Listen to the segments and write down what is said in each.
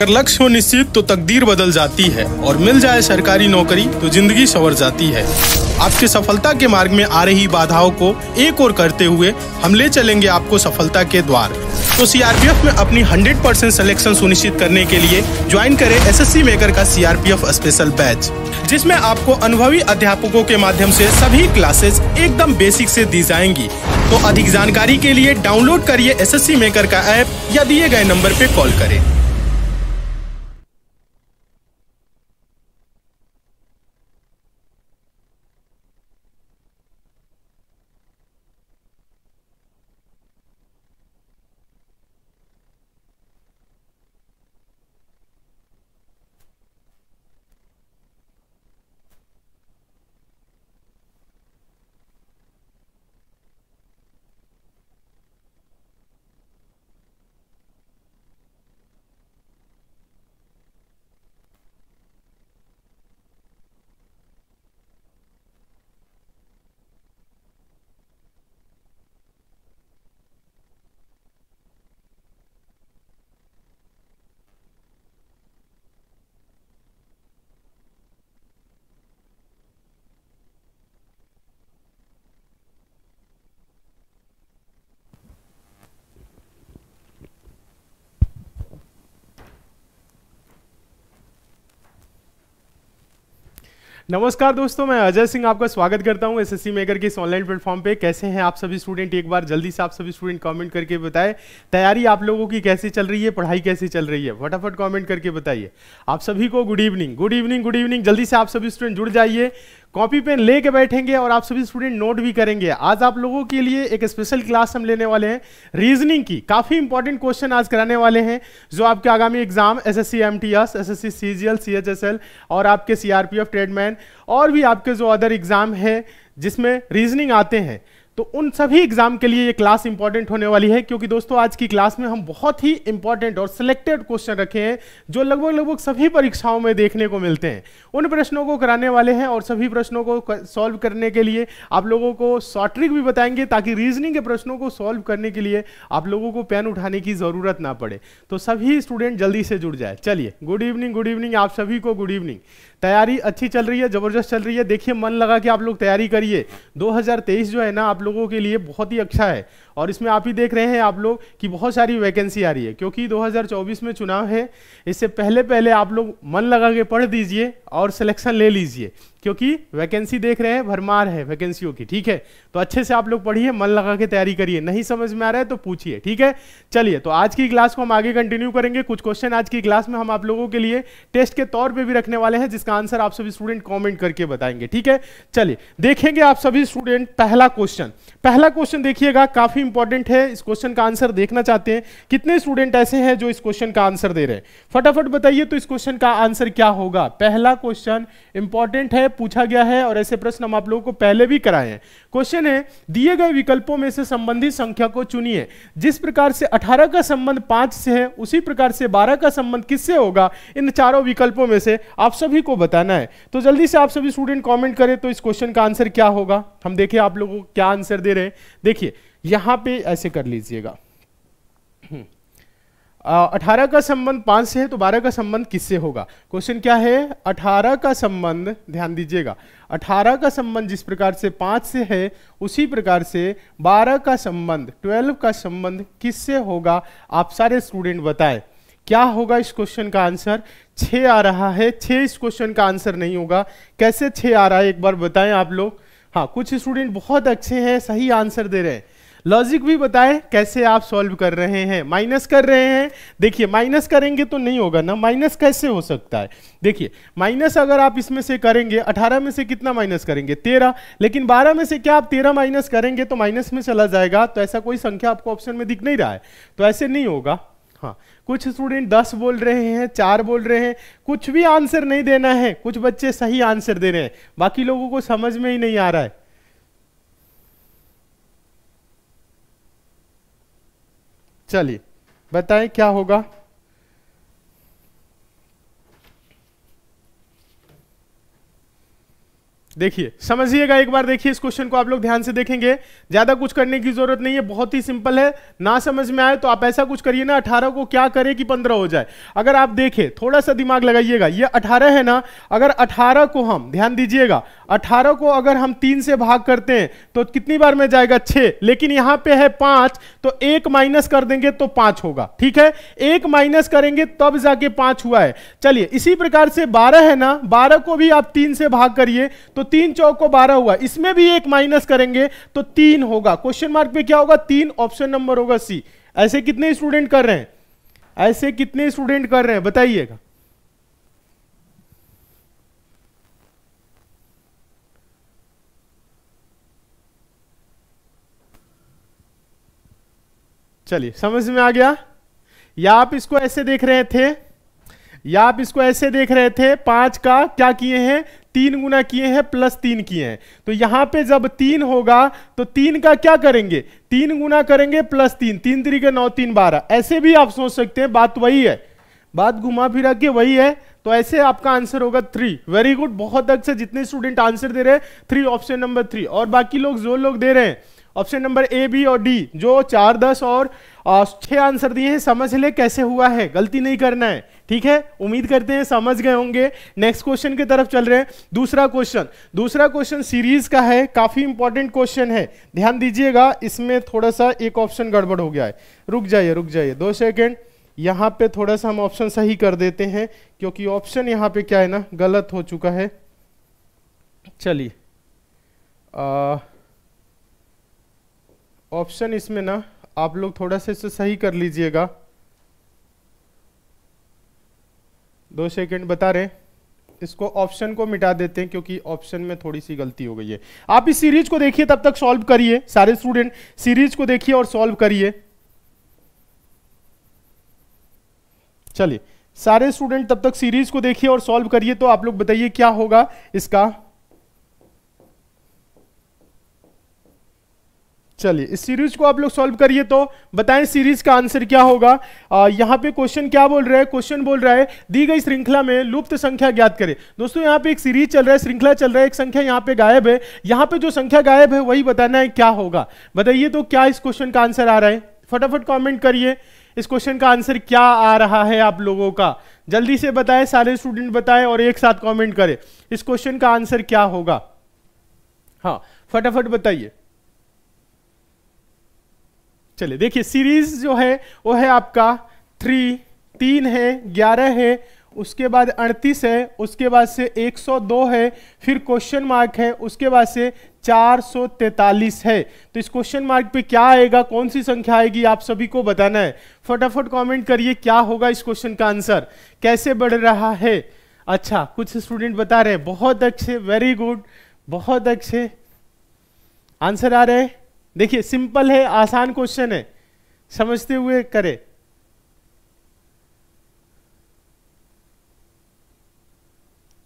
अगर लक्ष्य हो निश्चित तो तकदीर बदल जाती है और मिल जाए सरकारी नौकरी तो जिंदगी संवर जाती है आपके सफलता के मार्ग में आ रही बाधाओं को एक और करते हुए हम ले चलेंगे आपको सफलता के द्वार तो सीआरपीएफ में अपनी 100 परसेंट सिलेक्शन सुनिश्चित करने के लिए ज्वाइन करें एसएससी मेकर का सीआरपीएफ स्पेशल बैच जिसमें आपको अनुभवी अध्यापकों के माध्यम से सभी क्लासेस एकदम बेसिक से दी जाएंगी तो अधिक जानकारी के लिए डाउनलोड करिए एसएससी मेकर का ऐप या दिए गए नंबर पे कॉल करें नमस्कार दोस्तों मैं अजय सिंह आपका स्वागत करता हूं एसएससी मेकर के इस ऑनलाइन प्लेटफॉर्म पे कैसे हैं आप सभी स्टूडेंट एक बार जल्दी से आप सभी स्टूडेंट कमेंट करके बताएं तैयारी आप लोगों की कैसे चल रही है पढ़ाई कैसे चल रही है फटाफट कमेंट करके बताइए आप सभी को good evening good evening good evening जल्दी से आप सभी स्टूडेंट जुड़ जाइए कॉपी पेन ले कर बैठेंगे और आप सभी स्टूडेंट नोट भी करेंगे आज आप लोगों के लिए एक स्पेशल क्लास हम लेने वाले हैं रीजनिंग की काफ़ी इंपॉर्टेंट क्वेश्चन आज कराने वाले हैं जो आपके आगामी exam S S C M T S S S S C G L C H S S L आपके C R P F tradesman और भी आपके जो अदर एग्जाम है जिसमें रीजनिंग आते हैं तो उन सभी एग्जाम के लिए ये क्लास इंपॉर्टेंट होने वाली है क्योंकि दोस्तों आज की क्लास में हम बहुत ही इंपॉर्टेंट और सिलेक्टेड क्वेश्चन रखे हैं जो लगभग लगभग सभी परीक्षाओं में देखने को मिलते हैं उन प्रश्नों को कराने वाले हैं और सभी प्रश्नों को सॉल्व करने के लिए आप लोगों को शॉर्ट ट्रिक भी बताएंगे ताकि रीजनिंग के प्रश्नों को सॉल्व करने के लिए आप लोगों को पेन उठाने की जरूरत ना पड़े तो सभी स्टूडेंट जल्दी से जुड़ जाए चलिए गुड इवनिंग गुड इवनिंग आप सभी को गुड इवनिंग तैयारी अच्छी चल रही है जबरदस्त चल रही है देखिए मन लगा कि आप लोग तैयारी करिए दो जो है ना आप लोगों के लिए बहुत ही अच्छा है और इसमें आप ही देख रहे हैं आप लोग कि बहुत सारी वैकेंसी आ रही है क्योंकि 2024 में चुनाव है इससे पहले पहले आप लोग मन लगा के पढ़ दीजिए और सिलेक्शन ले लीजिए क्योंकि वैकेंसी देख रहे हैं भरमार है वैकेंसियों की ठीक है तो अच्छे से आप लोग पढ़िए मन लगा के तैयारी करिए नहीं समझ में आ रहा है तो पूछिए ठीक है चलिए तो आज की क्लास को हम आगे कंटिन्यू करेंगे कुछ क्वेश्चन आज की क्लास में हम आप लोगों के लिए टेस्ट के तौर पर भी रखने वाले हैं जिसका आंसर आप सभी स्टूडेंट कॉमेंट करके बताएंगे ठीक है चलिए देखेंगे आप सभी स्टूडेंट पहला क्वेश्चन पहला क्वेश्चन देखिएगा काफी इंपॉर्टेंट है इस क्वेश्चन का आंसर देखना चाहते हैं कितने स्टूडेंट ऐसे हैं जो इस क्वेश्चन का आंसर दे रहे हैं फटाफट बताइए तो इस क्वेश्चन का आंसर क्या होगा पहला क्वेश्चन इंपॉर्टेंट है पूछा गया है और ऐसे प्रश्न हम आप लोगों को पहले भी कराए हैं क्वेश्चन है दिए गए विकल्पों में से संबंधित संख्या को चुनिए जिस प्रकार से अठारह का संबंध पांच से है उसी प्रकार से बारह का संबंध किससे होगा इन चारों विकल्पों में से आप सभी को बताना है तो जल्दी से आप सभी स्टूडेंट कॉमेंट करें तो इस क्वेश्चन का आंसर क्या होगा हम देखिए आप लोगों को क्या आंसर दे रहे हैं देखिए यहां पे ऐसे कर लीजिएगा अठारह का संबंध पांच से है तो बारह का संबंध किससे होगा क्वेश्चन क्या है अठारह का संबंध ध्यान दीजिएगा अठारह का संबंध जिस प्रकार से पांच से है उसी प्रकार से बारह का संबंध ट्वेल्व का संबंध किससे होगा आप सारे स्टूडेंट बताएं क्या होगा इस क्वेश्चन का आंसर छ आ रहा है छ इस क्वेश्चन का आंसर नहीं होगा कैसे छ आ रहा है एक बार बताएं आप लोग हाँ कुछ स्टूडेंट बहुत अच्छे हैं सही आंसर दे रहे हैं लॉजिक भी बताएं कैसे आप सॉल्व कर रहे हैं माइनस कर रहे हैं देखिए माइनस करेंगे तो नहीं होगा ना माइनस कैसे हो सकता है देखिए माइनस अगर आप इसमें से करेंगे अठारह में से कितना माइनस करेंगे तेरह लेकिन बारह में से क्या आप तेरह माइनस करेंगे तो माइनस में चला जाएगा तो ऐसा कोई संख्या आपको ऑप्शन में दिख नहीं रहा है तो ऐसे नहीं होगा हाँ कुछ स्टूडेंट दस बोल रहे हैं चार बोल रहे हैं कुछ भी आंसर नहीं देना है कुछ बच्चे सही आंसर दे रहे हैं बाकी लोगों को समझ में ही नहीं आ रहा है चलिए बताएं क्या होगा देखिए समझिएगा एक बार देखिए इस क्वेश्चन को आप लोग ध्यान से देखेंगे ज्यादा कुछ करने की जरूरत नहीं है बहुत ही सिंपल है ना समझ में आए तो आप ऐसा कुछ करिए ना अठारह को क्या करें कि पंद्रह हो जाए अगर आप देखें थोड़ा सा दिमाग लगाइएगा ये अठारह है ना अगर अठारह को हम ध्यान दीजिएगा अठारह को अगर हम तीन से भाग करते हैं तो कितनी बार में जाएगा छह लेकिन यहां पर है पांच तो एक माइनस कर देंगे तो पांच होगा ठीक है एक माइनस करेंगे तब जाके पांच हुआ है चलिए इसी प्रकार से बारह है ना बारह को भी आप तीन से भाग करिए तो तीन चौक को बारह हुआ इसमें भी एक माइनस करेंगे तो तीन होगा क्वेश्चन मार्क पे क्या होगा तीन ऑप्शन नंबर होगा सी ऐसे कितने स्टूडेंट कर रहे हैं ऐसे कितने स्टूडेंट कर रहे हैं बताइएगा चलिए समझ में आ गया या आप इसको ऐसे देख रहे थे या आप इसको ऐसे देख रहे थे पांच का क्या किए हैं तीन गुना किए हैं प्लस तीन किए हैं तो यहां पे जब तीन होगा तो तीन का क्या करेंगे तीन गुना करेंगे प्लस तीन तीन तरीके नौ तीन बारह ऐसे भी आप सोच सकते हैं बात वही है बात घुमा फिरा के वही है तो ऐसे आपका आंसर होगा थ्री वेरी गुड बहुत अच्छे जितने स्टूडेंट आंसर दे रहे हैं थ्री ऑप्शन नंबर थ्री और बाकी लोग जो लोग दे रहे हैं ऑप्शन नंबर ए बी और डी जो चार दस और छह आंसर दिए हैं समझ ले कैसे हुआ है गलती नहीं करना है ठीक है उम्मीद करते हैं समझ गए होंगे नेक्स्ट क्वेश्चन की तरफ चल रहे हैं दूसरा क्वेश्चन दूसरा क्वेश्चन सीरीज का है काफी इंपॉर्टेंट क्वेश्चन है ध्यान दीजिएगा इसमें थोड़ा सा एक ऑप्शन गड़बड़ हो गया है रुक जाइए रुक जाइए दो सेकेंड यहाँ पे थोड़ा सा हम ऑप्शन सही कर देते हैं क्योंकि ऑप्शन यहाँ पे क्या है ना गलत हो चुका है चलिए ऑप्शन इसमें ना आप लोग थोड़ा सा इसे सही कर लीजिएगा दो सेकंड बता रहे इसको ऑप्शन को मिटा देते हैं क्योंकि ऑप्शन में थोड़ी सी गलती हो गई है आप इस सीरीज को देखिए तब तक सॉल्व करिए सारे स्टूडेंट सीरीज को देखिए और सॉल्व करिए चलिए सारे स्टूडेंट तब तक सीरीज को देखिए और सॉल्व करिए तो आप लोग बताइए क्या होगा इसका चलिए इस सीरीज को आप लोग सॉल्व करिए तो बताएं सीरीज का आंसर क्या होगा आ, यहाँ पे क्वेश्चन क्या बोल रहा है क्वेश्चन बोल रहा है दी गई श्रृंखला में लुप्त संख्या ज्ञात करें दोस्तों यहाँ पे एक सीरीज चल रहा है श्रृंखला चल रहा है एक संख्या यहाँ पे गायब है यहाँ पे जो संख्या गायब है वही बताना है क्या होगा बताइए तो क्या इस क्वेश्चन का आंसर आ रहा है फटाफट कॉमेंट करिए इस क्वेश्चन का आंसर क्या आ रहा है आप लोगों का जल्दी से बताएं सारे स्टूडेंट बताएं और एक साथ कॉमेंट करें इस क्वेश्चन का आंसर क्या होगा हाँ फटाफट बताइए चलिए देखिए सीरीज जो है वो है आपका थ्री तीन है ग्यारह है उसके बाद अड़तीस है उसके बाद से एक सौ दो है फिर क्वेश्चन मार्क है उसके बाद से चार सौ तैतालीस है तो इस क्वेश्चन मार्क पे क्या आएगा कौन सी संख्या आएगी आप सभी को बताना है फटाफट कमेंट करिए क्या होगा इस क्वेश्चन का आंसर कैसे बढ़ रहा है अच्छा कुछ स्टूडेंट बता रहे हैं बहुत अच्छे वेरी गुड बहुत अच्छे आंसर आ रहे हैं देखिए सिंपल है आसान क्वेश्चन है समझते हुए करें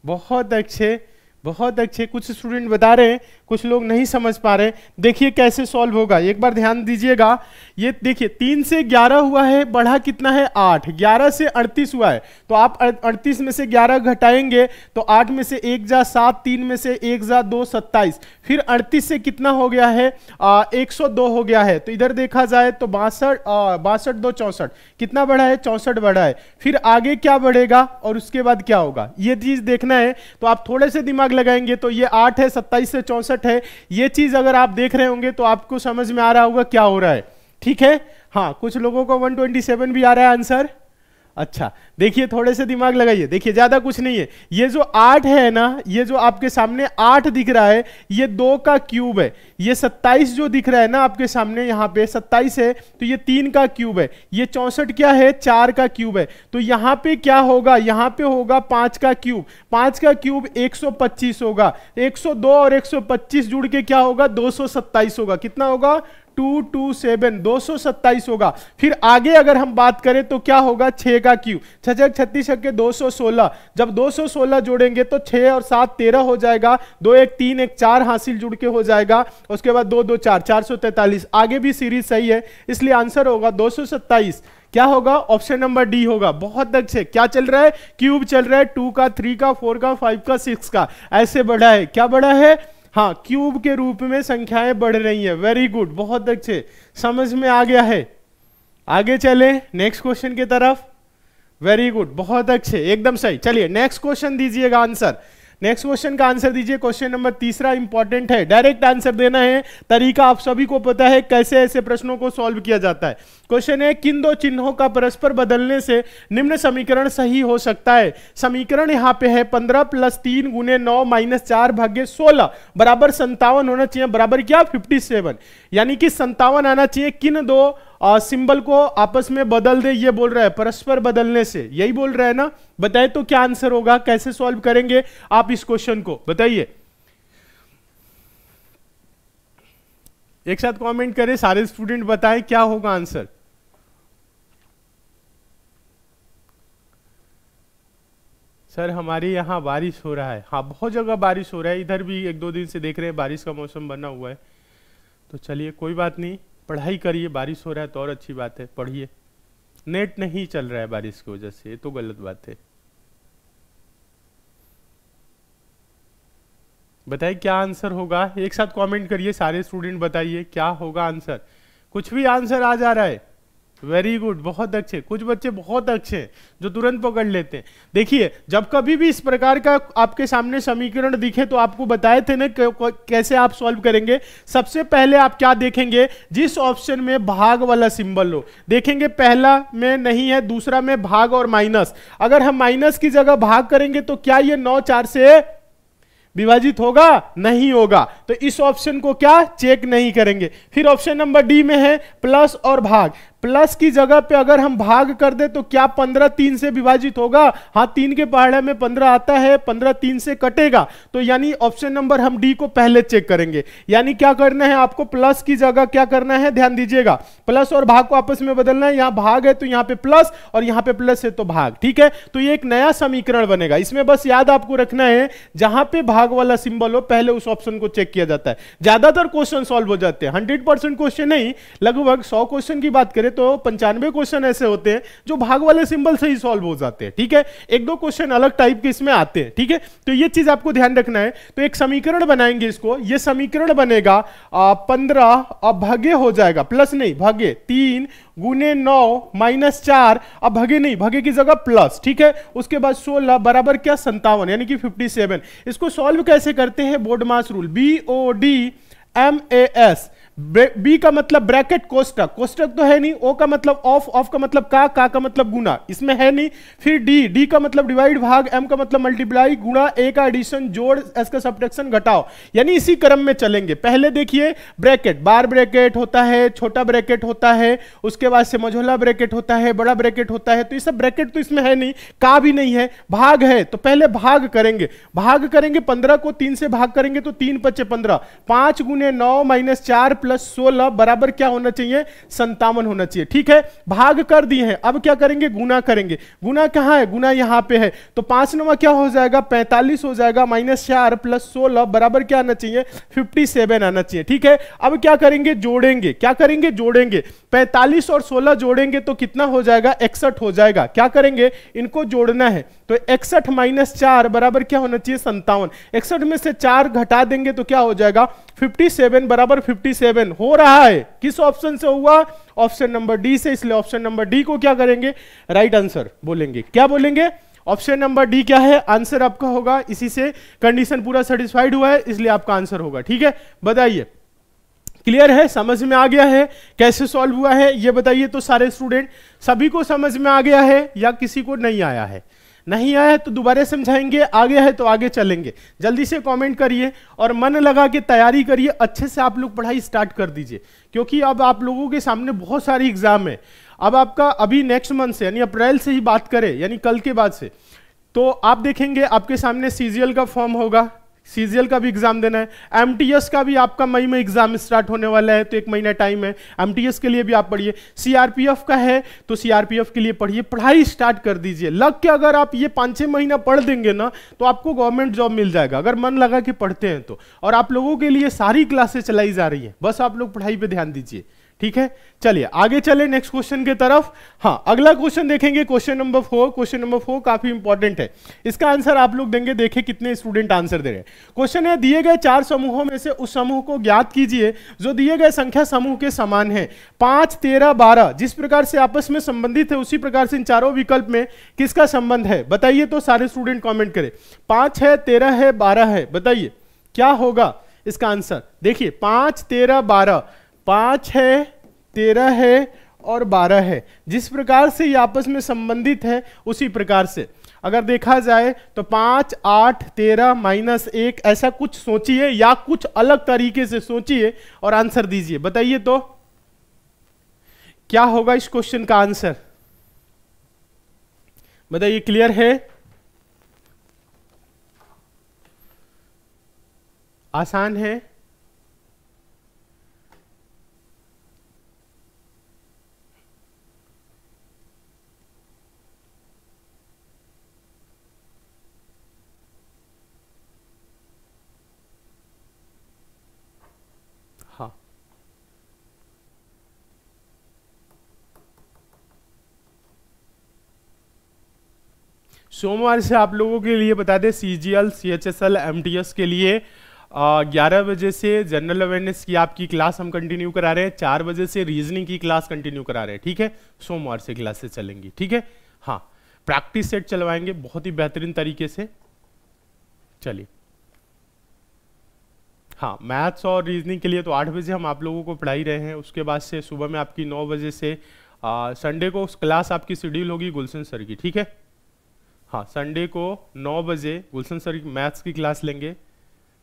बहुत अच्छे बहुत अच्छे कुछ स्टूडेंट बता रहे हैं कुछ लोग नहीं समझ पा रहे देखिए कैसे सॉल्व होगा एक बार ध्यान दीजिएगा ये देखिए तीन से ग्यारह हुआ है बढ़ा कितना है आठ ग्यारह से अड़तीस हुआ है तो आप अड़तीस में से ग्यारह घटाएंगे तो आठ में से एक जा सात तीन में से एक जा दो सत्ताईस फिर अड़तीस से कितना हो गया है आ, एक सौ दो हो गया है तो इधर देखा जाए तो बासठ बासठ दो चौंसठ कितना बढ़ा है चौंसठ बढ़ा है फिर आगे क्या बढ़ेगा और उसके बाद क्या होगा ये चीज देखना है तो आप थोड़े से दिमाग लगाएंगे तो ये आठ है सत्ताईस से चौंसठ सड़सठ है ये चीज अगर आप देख रहे होंगे तो आपको समझ में आ रहा होगा क्या हो रहा है ठीक है हाँ कुछ लोगों को 127 भी आ रहा है आंसर अच्छा देखिए थोड़े से दिमाग लगाइए देखिए ज्यादा कुछ नहीं है ये जो आठ है ना ये जो आपके सामने आठ दिख रहा है ये दो का क्यूब है ये सत्ताईस जो दिख रहा है ना आपके सामने यहाँ पे सत्ताईस है तो ये तीन का क्यूब है ये चौसठ क्या है चार का क्यूब है तो यहाँ पे क्या होगा यहाँ पे होगा पांच का क्यूब पांच का क्यूब एक होगा एक और एक जुड़ के क्या होगा दो होगा कितना होगा टू टू सेवन दो सौ सत्ताईस होगा फिर आगे अगर हम बात करें तो क्या होगा छः का क्यू छः छत्तीस छक्के दो सौ सोलह जब दो सौ सोलह जोड़ेंगे तो छः और सात तेरह हो जाएगा दो एक तीन एक चार हासिल जुड़ के हो जाएगा उसके बाद दो दो चार चार सौ तैतालीस आगे भी सीरीज सही है इसलिए आंसर होगा दो सौ सत्ताईस क्या होगा ऑप्शन नंबर डी होगा बहुत अच्छे क्या चल रहा है क्यूब चल रहा है टू का थ्री का फोर का फाइव का सिक्स का ऐसे बढ़ा है क्या बढ़ा है हाँ क्यूब के रूप में संख्याएं बढ़ रही है वेरी गुड बहुत अच्छे समझ में आ गया है आगे चले नेक्स्ट क्वेश्चन की तरफ वेरी गुड बहुत अच्छे एकदम सही चलिए नेक्स्ट क्वेश्चन दीजिएगा आंसर नेक्स्ट क्वेश्चन का आंसर दीजिए क्वेश्चन नंबर तीसरा इंपॉर्टेंट है डायरेक्ट आंसर देना है तरीका आप सभी को पता है कैसे ऐसे प्रश्नों को सॉल्व किया जाता है क्वेश्चन है किन दो चिन्हों का परस्पर बदलने से निम्न समीकरण सही हो सकता है समीकरण यहाँ पे है पंद्रह प्लस तीन गुने नौ माइनस चार भाग्य सोलह बराबर संतावन होना चाहिए बराबर क्या फिफ्टी सेवन यानी कि संतावन आना चाहिए किन दो सिंबल को आपस में बदल दे ये बोल रहा है परस्पर बदलने से यही बोल रहा है ना बताए तो क्या आंसर होगा कैसे सॉल्व करेंगे आप इस क्वेश्चन को बताइए एक साथ कमेंट करें सारे स्टूडेंट बताएं क्या होगा आंसर सर हमारे यहां बारिश हो रहा है हाँ बहुत जगह बारिश हो रहा है इधर भी एक दो दिन से देख रहे हैं बारिश का मौसम बना हुआ है तो चलिए कोई बात नहीं पढ़ाई करिए बारिश हो रहा है तो और अच्छी बात है पढ़िए नेट नहीं चल रहा है बारिश की वजह से ये तो गलत बात है बताइए क्या आंसर होगा एक साथ कमेंट करिए सारे स्टूडेंट बताइए क्या होगा आंसर कुछ भी आंसर आ जा रहा है वेरी गुड बहुत अच्छे कुछ बच्चे बहुत अच्छे जो तुरंत पकड़ लेते हैं देखिए जब कभी भी इस प्रकार का आपके सामने समीकरण दिखे तो आपको बताए थे ना कैसे आप सॉल्व करेंगे सबसे पहले आप क्या देखेंगे जिस ऑप्शन में भाग वाला सिंबल हो देखेंगे पहला में नहीं है दूसरा में भाग और माइनस अगर हम माइनस की जगह भाग करेंगे तो क्या ये नौ चार से विभाजित होगा नहीं होगा तो इस ऑप्शन को क्या चेक नहीं करेंगे फिर ऑप्शन नंबर डी में है प्लस और भाग प्लस की जगह पे अगर हम भाग कर दे तो क्या पंद्रह तीन से विभाजित होगा हाँ तीन के पहाड़े में पंद्रह आता है पंद्रह तीन से कटेगा तो यानी ऑप्शन नंबर हम डी को पहले चेक करेंगे यानी क्या करना है आपको प्लस की जगह क्या करना है ध्यान दीजिएगा प्लस और भाग को आपस में बदलना है यहां भाग है तो यहां पे प्लस और यहां पे प्लस है तो भाग ठीक है तो ये एक नया समीकरण बनेगा इसमें बस याद आपको रखना है जहां पे भाग वाला सिंबल हो पहले उस ऑप्शन को चेक किया जाता है ज्यादातर क्वेश्चन सॉल्व हो जाते हैं हंड्रेड क्वेश्चन नहीं लगभग सौ क्वेश्चन की बात करें तो पंचानवे क्वेश्चन ऐसे होते हैं जो भाग वाले सिंबल से ही सॉल्व हो जाते हैं ठीक है एक दो क्वेश्चन अलग टाइप के इसमें आते हैं ठीक है तो ये चीज आपको ध्यान रखना है तो एक समीकरण बनाएंगे इसको ये समीकरण बनेगा पंद्रह अब भगे हो जाएगा प्लस नहीं भगे तीन गुने नौ माइनस चार अब भगे नहीं भगे की जगह प्लस ठीक है उसके बाद सोलह बराबर क्या संतावन यानी कि फिफ्टी सेवन इसको सॉल्व कैसे करते हैं BODMAS rule B O D M A S B का मतलब ब्रैकेट कोष्टक कोष्टक तो है नहीं ओ का मतलब ऑफ ऑफ का मतलब का का का मतलब गुना इसमें है नहीं फिर डी डी का मतलब डिवाइड भाग एम का मतलब मल्टीप्लाई गुणा ए का एडिशन जोड़ एस का सब्ट्रैक्शन घटाओ यानी इसी क्रम में चलेंगे पहले देखिए ब्रैकेट बार ब्रैकेट होता है छोटा ब्रैकेट होता है उसके बाद से मझोला ब्रैकेट होता है बड़ा ब्रैकेट होता है तो ये सब ब्रैकेट तो इसमें है नहीं का भी नहीं है भाग है तो पहले भाग करेंगे भाग करेंगे पंद्रह को तीन से भाग करेंगे तो तीन पच्चे पंद्रह पांच गुने नौ माइनस चार प्लस सोलह बराबर क्या होना चाहिए संतावन होना चाहिए ठीक है भाग कर दिए हैं अब क्या करेंगे गुना करेंगे गुना कहाँ है गुना यहाँ पे है तो पांच नंबर क्या हो जाएगा पैंतालीस हो जाएगा माइनस चार प्लस सोलह बराबर क्या आना चाहिए फिफ्टी सेवन आना चाहिए ठीक है अब क्या करेंगे जोड़ेंगे क्या करेंगे जोड़ेंगे 45 और 16 जोड़ेंगे तो कितना हो जाएगा इकसठ हो जाएगा क्या करेंगे इनको जोड़ना है तो इकसठ माइनस चार बराबर क्या होना चाहिए संतावन इकसठ में से चार घटा देंगे तो क्या हो जाएगा 57 बराबर 57 हो रहा है किस ऑप्शन से हुआ ऑप्शन नंबर डी से इसलिए ऑप्शन नंबर डी को क्या करेंगे राइट right आंसर बोलेंगे क्या बोलेंगे ऑप्शन नंबर डी क्या है आंसर आपका होगा इसी से कंडीशन पूरा सेटिस्फाइड हुआ है इसलिए आपका आंसर होगा ठीक है बताइए क्लियर है समझ में आ गया है कैसे सॉल्व हुआ है ये बताइए तो सारे स्टूडेंट सभी को समझ में आ गया है या किसी को नहीं आया है नहीं आया तो दोबारा समझाएंगे आ गया है तो आगे चलेंगे जल्दी से कमेंट करिए और मन लगा के तैयारी करिए अच्छे से आप लोग पढ़ाई स्टार्ट कर दीजिए क्योंकि अब आप लोगों के सामने बहुत सारी एग्जाम है अब आपका अभी नेक्स्ट मंथ से यानी अप्रैल से ही बात करें यानी कल के बाद से तो आप देखेंगे आपके सामने सीजीएल का फॉर्म होगा सीजीएल का भी एग्जाम देना है एमटीएस का भी आपका मई में एग्जाम स्टार्ट होने वाला है तो एक महीना टाइम है एमटीएस के लिए भी आप पढ़िए सीआरपीएफ का है तो सीआरपीएफ के लिए पढ़िए पढ़ाई स्टार्ट कर दीजिए लग के अगर आप ये पाँच छः महीना पढ़ देंगे ना तो आपको गवर्नमेंट जॉब मिल जाएगा अगर मन लगा कि पढ़ते हैं तो और आप लोगों के लिए सारी क्लासेस चलाई जा रही हैं बस आप लोग पढ़ाई पर ध्यान दीजिए ठीक है चलिए आगे चले नेक्स्ट क्वेश्चन के तरफ हाँ अगला क्वेश्चन देखेंगे question number four question number four काफी इंपॉर्टेंट है इसका आंसर आप लोग देंगे देखे कितने स्टूडेंट आंसर दे रहे हैं क्वेश्चन है दिए गए चार समूहों में से उस समूह को ज्ञात कीजिए जो दिए गए संख्या समूह के समान है पांच तेरह बारह जिस प्रकार से आपस में संबंधित है उसी प्रकार से इन चारों विकल्प में किसका संबंध है बताइए तो सारे स्टूडेंट कॉमेंट करे पांच है तेरह है बारह है बताइए क्या होगा इसका आंसर देखिए पांच तेरह बारह पांच है तेरह है और बारह है जिस प्रकार से ये आपस में संबंधित है उसी प्रकार से अगर देखा जाए तो पाँच आठ तेरह माइनस एक ऐसा कुछ सोचिए या कुछ अलग तरीके से सोचिए और आंसर दीजिए बताइए तो क्या होगा इस क्वेश्चन का आंसर बताइए क्लियर है आसान है सोमवार से आप लोगों के लिए बता दें C G L C H S L M T S के लिए ग्यारह बजे से जनरल अवेयरनेस की आपकी क्लास हम कंटिन्यू करा रहे हैं चार बजे से रीजनिंग की क्लास कंटिन्यू करा रहे हैं ठीक है सोमवार से क्लासेस चलेंगी ठीक है हाँ प्रैक्टिस सेट चलवाएंगे बहुत ही बेहतरीन तरीके से चलिए हाँ मैथ्स और रीजनिंग के लिए तो आठ बजे हम आप लोगों को पढ़ाई रहे हैं उसके बाद से सुबह में आपकी नौ बजे से संडे को क्लास आपकी शेड्यूल होगी गुलशन सर की ठीक है हाँ संडे को नौ बजे गुलशन सर मैथ्स की क्लास लेंगे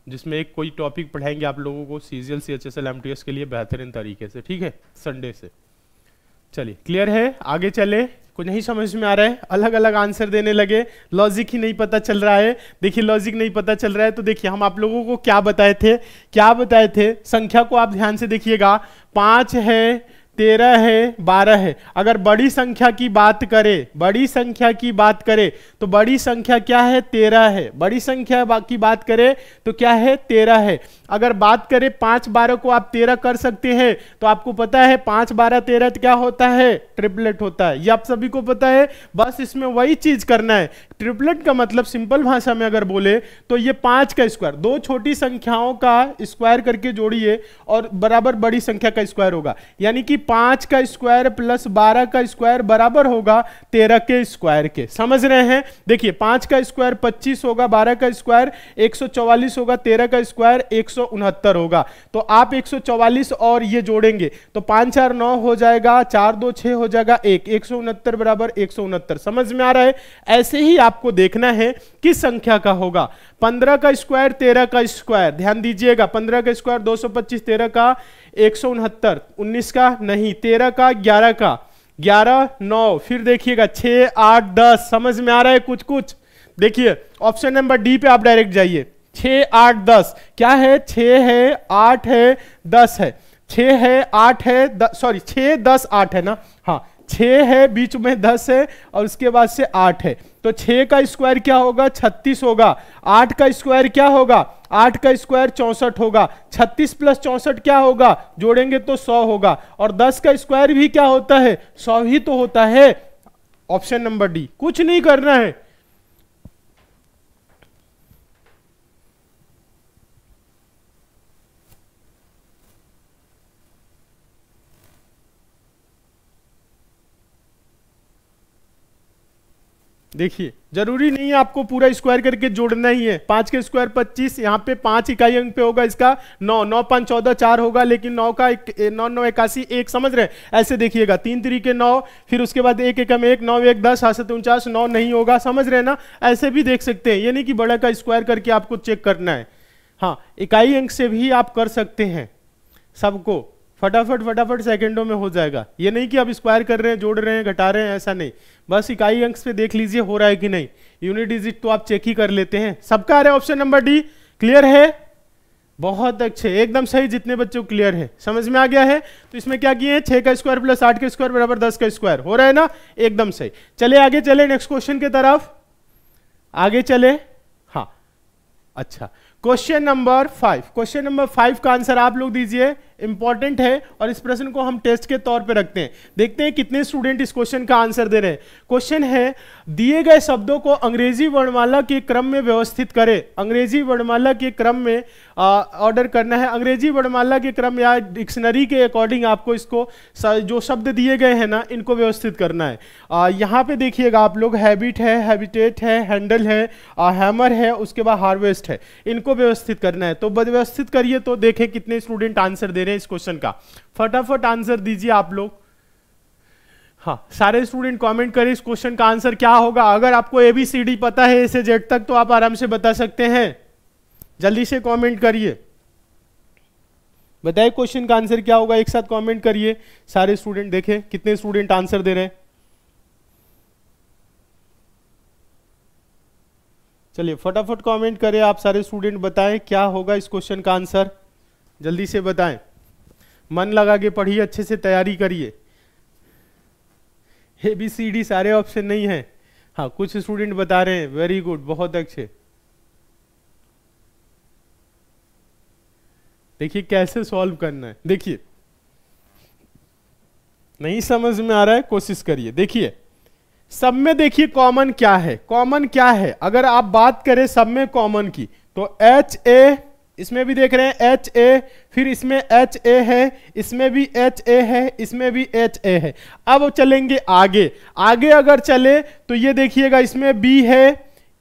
जिसमें एक कोई टॉपिक पढ़ाएंगे आप लोगों को C G L C H S L M T S के लिए बेहतरीन तरीके से ठीक है संडे से चलिए क्लियर है आगे चले कुछ नहीं समझ में आ रहा है अलग अलग आंसर देने लगे लॉजिक ही नहीं पता चल रहा है देखिए लॉजिक नहीं पता चल रहा है तो देखिए हम आप लोगों को क्या बताए थे क्या बताए थे संख्या को आप ध्यान से देखिएगा पाँच है तेरह है बारह है अगर बड़ी संख्या की बात करें बड़ी संख्या की बात करें तो बड़ी संख्या क्या है तेरह है बड़ी संख्या की बात करें तो क्या है तेरह है अगर बात करें पांच बारह को आप तेरह कर सकते हैं तो आपको पता है पांच बारह तेरह तो क्या होता है ट्रिपलेट होता है ये आप सभी को पता है बस इसमें वही चीज करना है ट्रिपलेट का मतलब सिंपल भाषा में अगर बोले तो ये पांच का स्क्वायर दो छोटी संख्याओं का स्क्वायर करके जोड़िए और बराबर बड़ी संख्या का स्क्वायर होगा यानी कि पाँच का स्क्वायर प्लस बारह का स्क्वायर बराबर होगा तेरह के स्क्वायर के समझ रहे हैं देखिए पाँच का स्क्वायर पच्चीस होगा बारह का स्क्वायर एक होगा तेरह का स्क्वायर एक होगा तो आप एक और ये जोड़ेंगे तो पाँच चार नौ हो जाएगा चार दो छः हो जाएगा एक एक बराबर एक समझ में आ रहा है ऐसे ही आपको देखना है किस संख्या का होगा पंद्रह का स्क्वायर तेरह का स्क्वायर ध्यान दीजिएगा पंद्रह का स्क्वायर दो सौ पच्चीस तेरह का एक सौ उनहत्तर उन्नीस का नहीं तेरह का ग्यारह का ग्यारह नौ फिर देखिएगा छ आठ दस समझ में आ रहा है कुछ कुछ देखिए ऑप्शन नंबर डी पे आप डायरेक्ट जाइए छ आठ दस क्या है छ है आठ है दस है छ है आठ है सॉरी छ दस आठ है ना हाँ छ है बीच में दस है और उसके बाद से आठ है तो छ का स्क्वायर क्या होगा छत्तीस होगा आठ का स्क्वायर क्या होगा आठ का स्क्वायर चौंसठ होगा छत्तीस प्लस चौंसठ क्या होगा जोड़ेंगे तो सौ होगा और दस का स्क्वायर भी क्या होता है सौ ही तो होता है ऑप्शन नंबर डी कुछ नहीं करना है देखिए जरूरी नहीं है आपको पूरा स्क्वायर करके जोड़ना ही है पांच के स्क्वायर पच्चीस यहाँ पे पांच इकाई अंक पे होगा इसका नौ नौ पांच चौदह चार होगा लेकिन नौ का एक, नौ नौ इक्यासी एक समझ रहे ऐसे देखिएगा तीन तरीके नौ फिर उसके बाद एक एकम एक नौ एक दस हाथ उनचास नौ नहीं होगा समझ रहे ना ऐसे भी देख सकते हैं ये नहीं कि बड़ा का स्क्वायर करके आपको चेक करना है हाँ इकाई अंक से भी आप कर सकते हैं सबको फटाफट फटाफट सेकंडों में हो जाएगा ये नहीं कि आप स्क्वायर कर रहे हैं जोड़ रहे हैं घटा रहे हैं ऐसा नहीं बस इकाई अंक पे देख लीजिए हो रहा है कि नहीं यूनिट डिजिट तो आप चेक ही कर लेते हैं सबका आ रहा है ऑप्शन नंबर डी क्लियर है बहुत अच्छे एकदम सही जितने बच्चों क्लियर है समझ में आ गया है तो इसमें क्या किए हैं छह का स्क्वायर प्लस आठ का स्क्वायर बराबर दस का स्क्वायर हो रहा है ना एकदम सही चले आगे चले नेक्स्ट क्वेश्चन की तरफ आगे चले हाँ अच्छा question number five question number five का आंसर आप लोग दीजिए इंपॉर्टेंट है और इस प्रश्न को हम टेस्ट के तौर पर रखते हैं देखते हैं कितने स्टूडेंट इस क्वेश्चन का आंसर दे रहे हैं क्वेश्चन है दिए गए शब्दों को अंग्रेजी वर्णमाला के क्रम में व्यवस्थित करें अंग्रेजी वर्णमाला के क्रम में ऑर्डर करना है अंग्रेजी वर्णमाला के क्रम या डिक्शनरी के अकॉर्डिंग आपको इसको जो शब्द दिए गए हैं ना इनको व्यवस्थित करना है यहाँ पे देखिएगा आप लोग हैबिट है हैबिटेट है हैंडल है हैमर है उसके बाद हार्वेस्ट है इनको व्यवस्थित करना है तो व्यवस्थित करिए तो देखें कितने स्टूडेंट आंसर दे रहे हैं रहे हैं इस क्वेश्चन का फटाफट आंसर दीजिए आप लोग हाँ सारे स्टूडेंट कमेंट करें इस क्वेश्चन का आंसर क्या होगा अगर आपको ए बी सी डी पता है ए जेड तक तो आप आराम से बता सकते हैं जल्दी से कमेंट करिए बताइए क्वेश्चन का आंसर क्या होगा एक साथ कमेंट करिए सारे स्टूडेंट देखें कितने स्टूडेंट आंसर दे रहे हैं चलिए फटाफट कमेंट करें आप सारे स्टूडेंट बताएं क्या होगा इस क्वेश्चन का आंसर जल्दी से बताएं मन लगा के पढ़िए अच्छे से तैयारी करिए ए बी सी डी सारे ऑप्शन नहीं है हाँ कुछ स्टूडेंट बता रहे हैं वेरी गुड बहुत अच्छे देखिए कैसे सॉल्व करना है देखिए नहीं समझ में आ रहा है कोशिश करिए देखिए सब में देखिए कॉमन क्या है कॉमन क्या है अगर आप बात करें सब में कॉमन की तो एच ए इसमें भी देख रहे हैं एच ए फिर इसमें एच ए है इसमें भी एच ए है इसमें भी एच ए है अब चलेंगे आगे आगे अगर चले तो ये देखिएगा इसमें बी है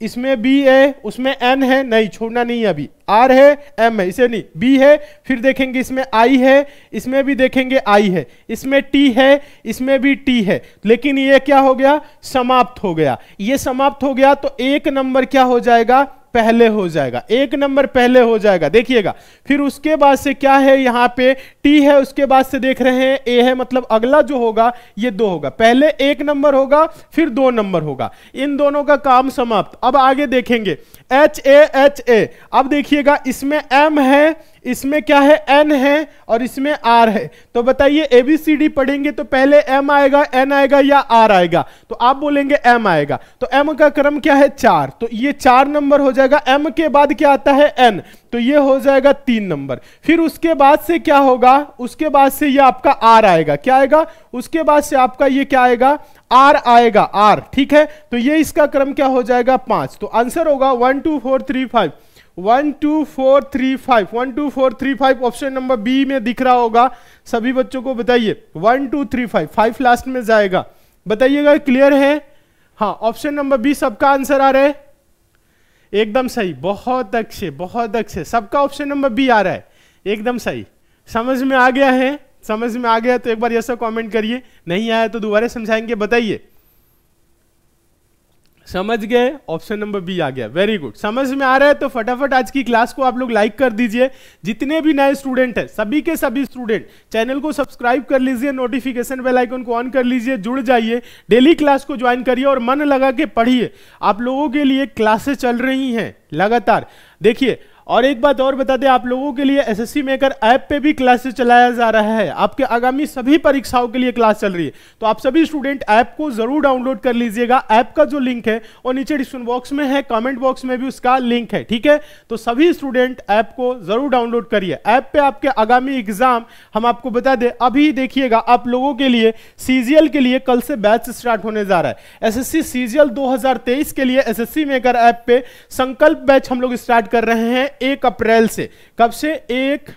इसमें बी है उसमें एन है नहीं छोड़ना नहीं अभी आर है एम है इसे नहीं बी है फिर देखेंगे इसमें आई है इसमें भी देखेंगे आई है इसमें टी है इसमें भी टी है लेकिन ये क्या हो गया समाप्त हो गया ये समाप्त हो गया तो एक नंबर क्या हो जाएगा पहले हो जाएगा एक नंबर पहले हो जाएगा देखिएगा फिर उसके बाद से क्या है यहां पे टी है उसके बाद से देख रहे हैं ए है मतलब अगला जो होगा ये दो होगा पहले एक नंबर होगा फिर दो नंबर होगा इन दोनों का काम समाप्त अब आगे देखेंगे एच ए एच ए अब देखिएगा इसमें एम है इसमें क्या है एन है और इसमें आर है तो बताइए ए बी सी डी पढ़ेंगे तो पहले एम आएगा एन आएगा या आर आएगा तो आप बोलेंगे एम आएगा तो एम का क्रम क्या है चार तो ये चार नंबर हो जाएगा एम के बाद क्या आता है एन तो ये हो जाएगा तीन नंबर फिर उसके बाद से क्या होगा उसके बाद से ये आपका आर आएगा क्या आएगा उसके बाद से आपका ये क्या आएगा आर आएगा आर ठीक है तो ये इसका क्रम क्या हो जाएगा पांच तो आंसर होगा one two four three five one two four three five one two four three five option number B में दिख रहा होगा सभी बच्चों को बताइए one two three five five last में जाएगा बताइएगा क्लियर है हाँ ऑप्शन नंबर बी सबका आंसर आ रहा है एकदम सही बहुत अच्छे बहुत अच्छे सबका ऑप्शन नंबर बी आ रहा है एकदम सही समझ में आ गया है समझ में आ गया तो एक बार ऐसा कॉमेंट कमेंट करिए नहीं आया तो दोबारा समझाएंगे बताइए समझ गए ऑप्शन नंबर बी आ गया वेरी गुड समझ में आ रहा है तो फटाफट आज की क्लास को आप लोग लाइक कर दीजिए जितने भी नए स्टूडेंट हैं सभी के सभी स्टूडेंट चैनल को सब्सक्राइब कर लीजिए नोटिफिकेशन बेल आइकन को ऑन कर लीजिए जुड़ जाइए डेली क्लास को ज्वाइन करिए और मन लगा के पढ़िए आप लोगों के लिए क्लासेस चल रही हैं लगातार देखिए और एक बात और बता दें आप लोगों के लिए एसएससी मेकर ऐप पे भी क्लासेस चलाया जा रहा है आपके आगामी सभी परीक्षाओं के लिए क्लास चल रही है तो आप सभी स्टूडेंट ऐप को जरूर डाउनलोड कर लीजिएगा ऐप का जो लिंक है वो नीचे डिस्क्रिप्शन बॉक्स में है कमेंट बॉक्स में भी उसका लिंक है ठीक है तो सभी स्टूडेंट ऐप को जरूर डाउनलोड करिए ऐप पे आपके आगामी एग्जाम हम आपको बता दें अभी देखिएगा आप लोगों के लिए सीजीएल के लिए कल से बैच स्टार्ट होने जा रहा है एस सीजीएल 2023 के लिए एस मेकर ऐप पे संकल्प बैच हम लोग स्टार्ट कर रहे हैं एक अप्रैल से कब से एक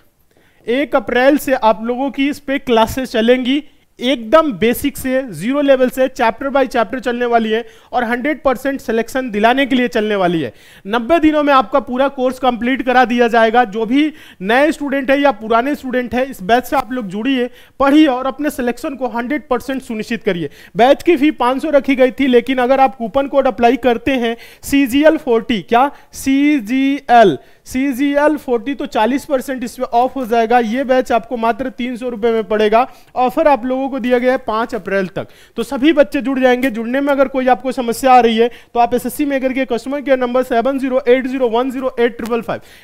एक अप्रैल से आप लोगों की इस पे क्लासेस चलेंगी एकदम बेसिक से जीरो लेवल से चैप्टर बाय चैप्टर चलने वाली है और 100 परसेंट सिलेक्शन दिलाने के लिए चलने वाली है नब्बे दिनों में आपका पूरा कोर्स कंप्लीट करा दिया जाएगा जो भी नए स्टूडेंट है या पुराने स्टूडेंट है इस बैच से आप लोग जुड़िए पढ़िए और अपने सिलेक्शन को 100 परसेंट सुनिश्चित करिए बैच की फी 500 रखी गई थी लेकिन अगर आप कूपन कोड अप्लाई करते हैं सी क्या सी सी 40 फोर्टी तो 40 परसेंट इसमें ऑफ हो जाएगा ये बैच आपको मात्र तीन सौ रुपये में पड़ेगा ऑफर आप लोगों को दिया गया है पाँच अप्रैल तक तो सभी बच्चे जुड़ जाएंगे जुड़ने में अगर कोई आपको समस्या आ रही है तो आप एस एस सी मेकर के customer care number seven zero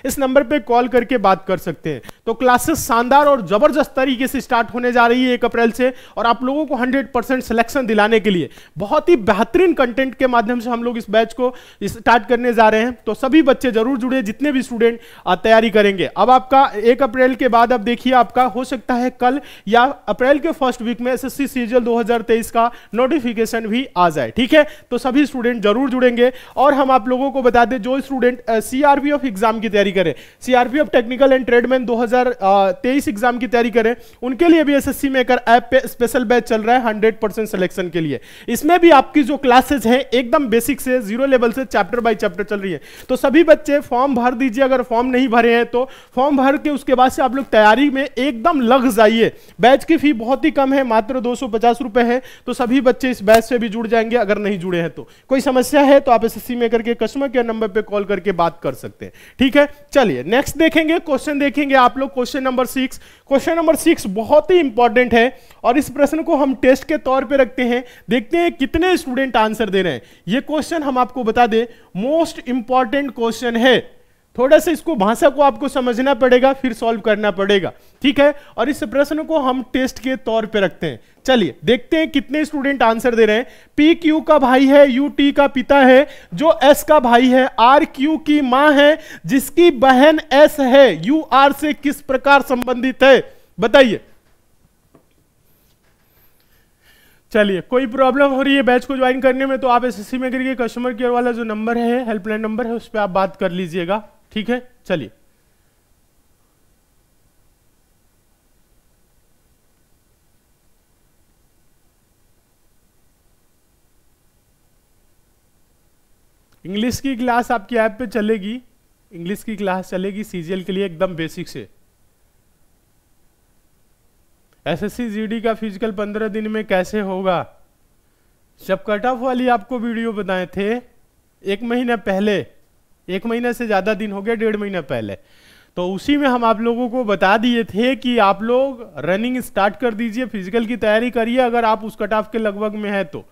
इस नंबर पर कॉल करके बात कर सकते हैं तो क्लासेस शानदार और जबरदस्त तरीके से स्टार्ट होने जा रही है एक अप्रैल से और आप लोगों को हंड्रेड परसेंट सिलेक्शन दिलाने के लिए बहुत ही बेहतरीन कंटेंट के माध्यम से हम लोग इस बैच को स्टार्ट करने जा रहे हैं तो सभी बच्चे जरूर जुड़े जितने भी स्टूडेंट तैयारी करेंगे अब आपका एक अप्रैल के बाद अब देखिए आपका हो सकता है कल या अप्रैल के फर्स्ट वीक में एसएससी सीजल 2023 का नोटिफिकेशन भी आ जाए ठीक है तो सभी स्टूडेंट जरूर जुड़ेंगे और हम आप लोगों को बता दें जो स्टूडेंट सीआरपीएफ एग्जाम की तैयारी करें सीआरपीएफ टेक्निकल एंड ट्रेडमैन दो एग्जाम की तैयारी करें उनके लिए भी एस एस ऐप पे स्पेशल बैच चल रहा है हंड्रेड परसेंट सिलेक्शन के लिए इसमें भी आपकी जो क्लासेज है एकदम बेसिक से जीरो लेवल से चैप्टर बाई चैप्टर चल रही है तो सभी बच्चे फॉर्म भर दीजिए लीजिए अगर फॉर्म नहीं भरे हैं तो फॉर्म भर के उसके बाद से आप लोग तैयारी में एकदम लग जाइए बैच की फी बहुत ही कम है मात्र दो रुपए है तो सभी बच्चे इस बैच से भी जुड़ जाएंगे अगर नहीं जुड़े हैं तो कोई समस्या है तो आप एस में करके कस्टमर केयर नंबर पर कॉल करके बात कर सकते हैं ठीक है चलिए नेक्स्ट देखेंगे क्वेश्चन देखेंगे आप लोग question number six question number six बहुत ही इंपॉर्टेंट है और इस प्रश्न को हम टेस्ट के तौर पे रखते हैं देखते हैं कितने स्टूडेंट आंसर दे रहे हैं ये क्वेश्चन हम आपको बता दें मोस्ट इंपॉर्टेंट क्वेश्चन है थोड़ा सा इसको भाषा को आपको समझना पड़ेगा फिर सॉल्व करना पड़ेगा ठीक है और इस प्रश्न को हम टेस्ट के तौर पे रखते हैं चलिए देखते हैं कितने स्टूडेंट आंसर दे रहे हैं पी क्यू का भाई है यू टी का पिता है जो एस का भाई है आर क्यू की मां है जिसकी बहन एस है यू आर से किस प्रकार संबंधित है बताइए चलिए कोई प्रॉब्लम हो रही है बैच को ज्वाइन करने में तो आप एसएससी में करिए कस्टमर केयर वाला जो नंबर है हेल्पलाइन नंबर है उस पर आप बात कर लीजिएगा ठीक है चलिए इंग्लिश की क्लास आपकी ऐप पे चलेगी इंग्लिश की क्लास चलेगी सीजीएल के लिए एकदम बेसिक से एसएससी जीडी का फिजिकल पंद्रह दिन में कैसे होगा जब कट ऑफ वाली आपको वीडियो बताए थे एक महीना पहले एक महीने से ज़्यादा दिन हो गया डेढ़ महीना पहले तो उसी में हम आप लोगों को बता दिए थे कि आप लोग रनिंग स्टार्ट कर दीजिए फिजिकल की तैयारी करिए अगर आप उस कट ऑफ के लगभग में है तो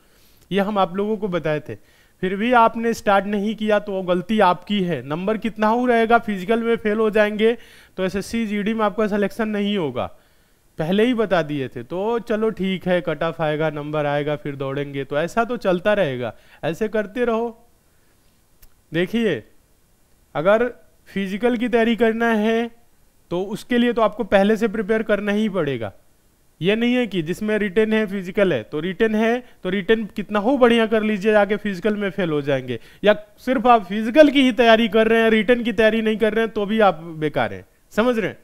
ये हम आप लोगों को बताए थे फिर भी आपने स्टार्ट नहीं किया तो वो गलती आपकी है नंबर कितना हो रहेगा फिजिकल में फेल हो जाएंगे तो एस एस में आपका सिलेक्शन नहीं होगा पहले ही बता दिए थे तो चलो ठीक है कट ऑफ आएगा नंबर आएगा फिर दौड़ेंगे तो ऐसा तो चलता रहेगा ऐसे करते रहो देखिए अगर फिजिकल की तैयारी करना है तो उसके लिए तो आपको पहले से प्रिपेयर करना ही पड़ेगा यह नहीं है कि जिसमें रिटर्न है फिजिकल है तो रिटर्न है तो रिटर्न कितना हो बढ़िया कर लीजिए आगे फिजिकल में फेल हो जाएंगे या सिर्फ आप फिजिकल की ही तैयारी कर रहे हैं रिटर्न की तैयारी नहीं कर रहे हैं तो भी आप बेकार हैं समझ रहे हैं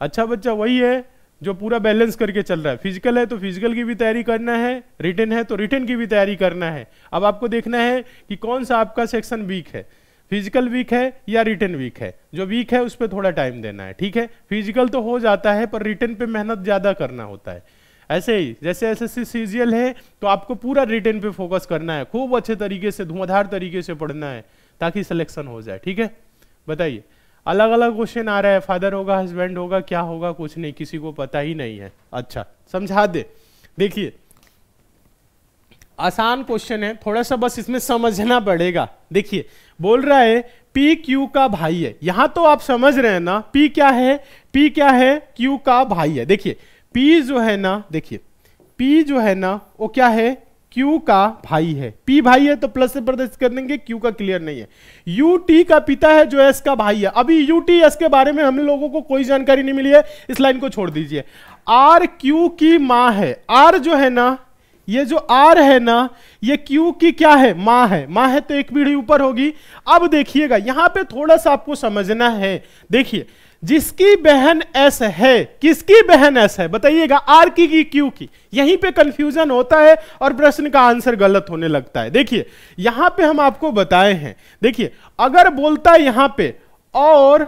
अच्छा बच्चा वही है जो पूरा बैलेंस करके चल रहा है फिजिकल है तो फिजिकल की भी तैयारी करना है रिटर्न है तो रिटर्न की भी तैयारी करना है अब आपको देखना है कि कौन सा आपका सेक्शन वीक है फिजिकल वीक है या रिटर्न वीक है जो वीक है उस पर थोड़ा टाइम देना है ठीक है फिजिकल तो हो जाता है पर रिटर्न पे मेहनत ज़्यादा करना होता है ऐसे ही जैसे एस एस सी है तो आपको पूरा रिटर्न पे फोकस करना है खूब अच्छे तरीके से धुआंधार तरीके से पढ़ना है ताकि सिलेक्शन हो जाए ठीक है बताइए अलग अलग क्वेश्चन आ रहा है फादर होगा हस्बैंड होगा क्या होगा कुछ नहीं किसी को पता ही नहीं है अच्छा समझा दे देखिए आसान क्वेश्चन है थोड़ा सा बस इसमें समझना पड़ेगा देखिए बोल रहा है पी क्यू का भाई है यहां तो आप समझ रहे हैं ना पी क्या है पी क्या है क्यू का भाई है देखिए पी जो है ना देखिए पी जो है ना वो क्या है क्यू का भाई है पी भाई है तो प्लस से प्रदर्शित कर देंगे क्यू का क्लियर नहीं है यू टी का पिता है जो एस का भाई है अभी यू टी एस के बारे में हम लोगों को कोई जानकारी नहीं मिली है इस लाइन को छोड़ दीजिए आर क्यू की माँ है आर जो है ना ये जो आर है ना ये क्यू की क्या है माँ है माँ है तो एक पीढ़ी ऊपर होगी अब देखिएगा यहां पे थोड़ा सा आपको समझना है देखिए जिसकी बहन S है किसकी बहन S है बताइएगा आर की की क्यू की यहीं पे कंफ्यूजन होता है और प्रश्न का आंसर गलत होने लगता है देखिए यहां पे हम आपको बताए हैं देखिए अगर बोलता है यहां पे और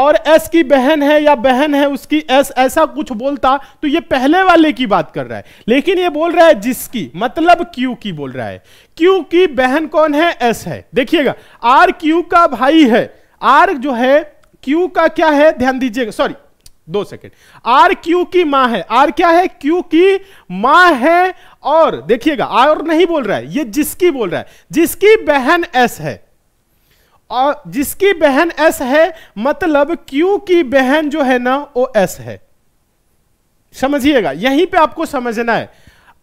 और एस की बहन है या बहन है उसकी एस ऐसा कुछ बोलता तो ये पहले वाले की बात कर रहा है लेकिन ये बोल रहा है जिसकी मतलब क्यू की बोल रहा है क्यू की बहन कौन है एस है देखिएगा आर क्यू का भाई है आर जो है क्यू का क्या है ध्यान दीजिएगा सॉरी दो सेकेंड आर क्यू की माँ है आर क्या है क्यू की माँ है और देखिएगा आर नहीं बोल रहा है ये जिसकी बोल रहा है जिसकी बहन एस है और जिसकी बहन एस है मतलब क्यू की बहन जो है ना वो एस है समझिएगा यहीं पे आपको समझना है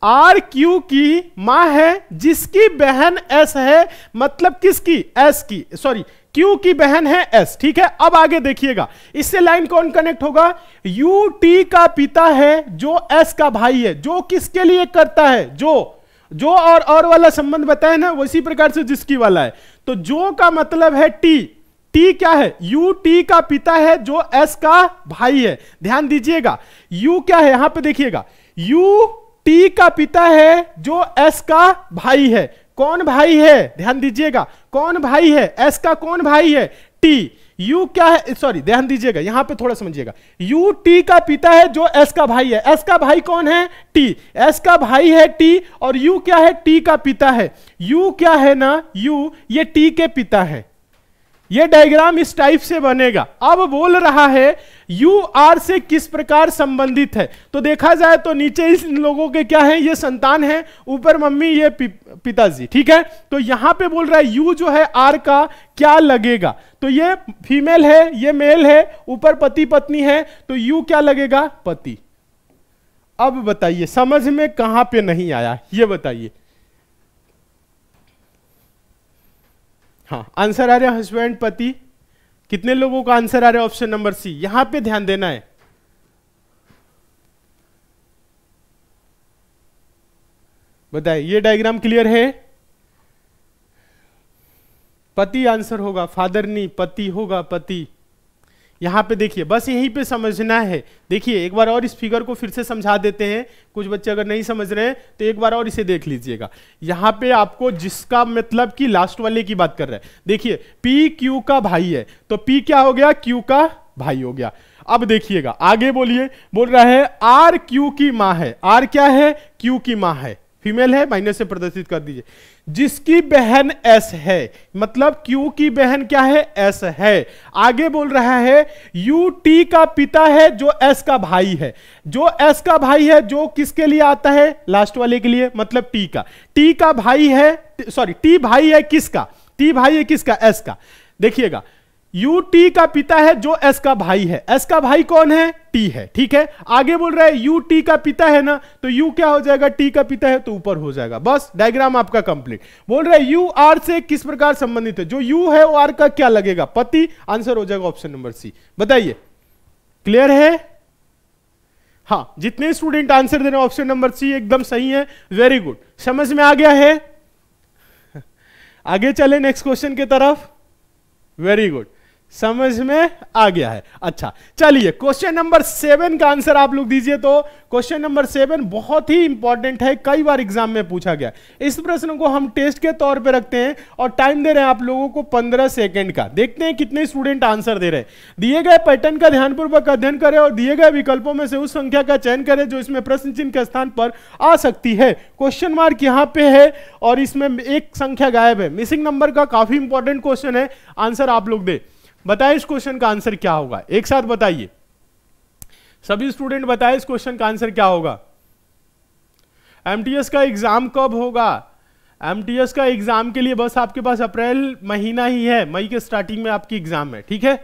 आर क्यू की मां है जिसकी बहन एस है मतलब किसकी एस की सॉरी क्यू की बहन है एस ठीक है अब आगे देखिएगा इससे लाइन कौन कनेक्ट होगा यू टी का पिता है जो एस का भाई है जो किसके लिए करता है जो जो और और वाला संबंध बताए ना इसी प्रकार से जिसकी वाला है तो जो का मतलब है टी टी क्या है यू टी का पिता है जो एस का भाई है ध्यान दीजिएगा यू क्या है यहां पे देखिएगा यू टी का पिता है जो एस का भाई है कौन भाई है ध्यान दीजिएगा कौन भाई है एस का कौन भाई है टी यू क्या है सॉरी ध्यान दीजिएगा यहां पे थोड़ा समझिएगा यू टी का पिता है जो एस का भाई है एस का भाई कौन है टी एस का भाई है टी और यू क्या है टी का पिता है यू क्या है ना यू ये टी के पिता है ये डायग्राम इस टाइप से बनेगा अब बोल रहा है यू आर से किस प्रकार संबंधित है तो देखा जाए तो नीचे इस लोगों के क्या है ये संतान है ऊपर मम्मी ये पि, पिताजी ठीक है तो यहां पे बोल रहा है यू जो है आर का क्या लगेगा तो ये फीमेल है ये मेल है ऊपर पति पत्नी है तो यू क्या लगेगा पति अब बताइए समझ में कहां पे नहीं आया ये बताइए हाँ आंसर आ रहा है हस्बैंड पति कितने लोगों का आंसर आ रहा है ऑप्शन नंबर सी यहां पे ध्यान देना है बताए ये डायग्राम क्लियर है पति आंसर होगा फादर नहीं पति होगा पति यहाँ पे देखिए बस यहीं पे समझना है देखिए एक बार और इस फिगर को फिर से समझा देते हैं कुछ बच्चे अगर नहीं समझ रहे हैं तो एक बार और इसे देख लीजिएगा यहाँ पे आपको जिसका मतलब कि लास्ट वाले की बात कर रहे हैं देखिए पी क्यू का भाई है तो पी क्या हो गया क्यू का भाई हो गया अब देखिएगा आगे बोलिए बोल रहा है आर क्यू की माँ है आर क्या है क्यू की माँ है फीमेल है माइनस से प्रदर्शित कर दीजिए जिसकी बहन एस है मतलब क्यू की बहन क्या है एस है आगे बोल रहा है यू टी का पिता है जो एस का भाई है जो एस का भाई है जो किसके लिए आता है लास्ट वाले के लिए मतलब टी का टी का भाई है सॉरी टी भाई है किसका टी भाई है किसका एस का देखिएगा यू टी का पिता है जो एस का भाई है एस का भाई कौन है टी है ठीक है आगे बोल रहा है यू टी का पिता है ना तो यू क्या हो जाएगा टी का पिता है तो ऊपर हो जाएगा बस डायग्राम आपका कंप्लीट बोल रहा है यू आर से किस प्रकार संबंधित है जो यू है वो आर का क्या लगेगा पति आंसर हो जाएगा ऑप्शन नंबर सी बताइए क्लियर है हाँ जितने स्टूडेंट आंसर दे रहे ऑप्शन नंबर सी एकदम सही है वेरी गुड समझ में आ गया है आगे चले नेक्स्ट क्वेश्चन की तरफ वेरी गुड समझ में आ गया है अच्छा चलिए क्वेश्चन नंबर सेवन का आंसर आप लोग दीजिए तो क्वेश्चन नंबर सेवन बहुत ही इंपॉर्टेंट है कई बार एग्जाम में पूछा गया इस प्रश्न को हम टेस्ट के तौर पे रखते हैं और टाइम दे रहे हैं आप लोगों को पंद्रह सेकेंड का देखते हैं कितने स्टूडेंट आंसर दे रहे हैं दिए गए पैटर्न का ध्यानपूर्वक अध्ययन करें और दिए गए विकल्पों में से उस संख्या का चयन करें जो इसमें प्रश्न चिन्ह के स्थान पर आ सकती है क्वेश्चन मार्क यहाँ पे है और इसमें एक संख्या गायब है मिसिंग नंबर का काफी इंपॉर्टेंट क्वेश्चन है आंसर आप लोग दे बताए इस क्वेश्चन का आंसर क्या होगा एक साथ बताइए सभी स्टूडेंट बताए इस क्वेश्चन का आंसर क्या होगा एमटीएस का एग्जाम कब होगा एमटीएस का एग्जाम के लिए बस आपके पास अप्रैल महीना ही है मई के स्टार्टिंग में आपकी एग्जाम है ठीक है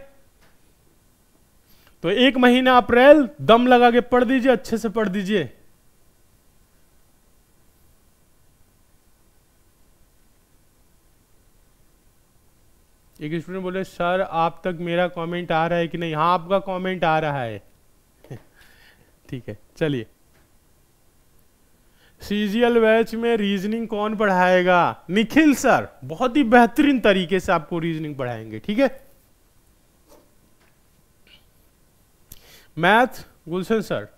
तो एक महीना अप्रैल दम लगा के पढ़ दीजिए अच्छे से पढ़ दीजिए एक स्टूडेंट बोले सर आप तक मेरा कमेंट आ रहा है कि नहीं हाँ आपका कमेंट आ रहा है ठीक है चलिए सीजीएल बैच में रीजनिंग कौन पढ़ाएगा निखिल सर बहुत ही बेहतरीन तरीके से आपको रीजनिंग पढ़ाएंगे ठीक है math Gulshan sir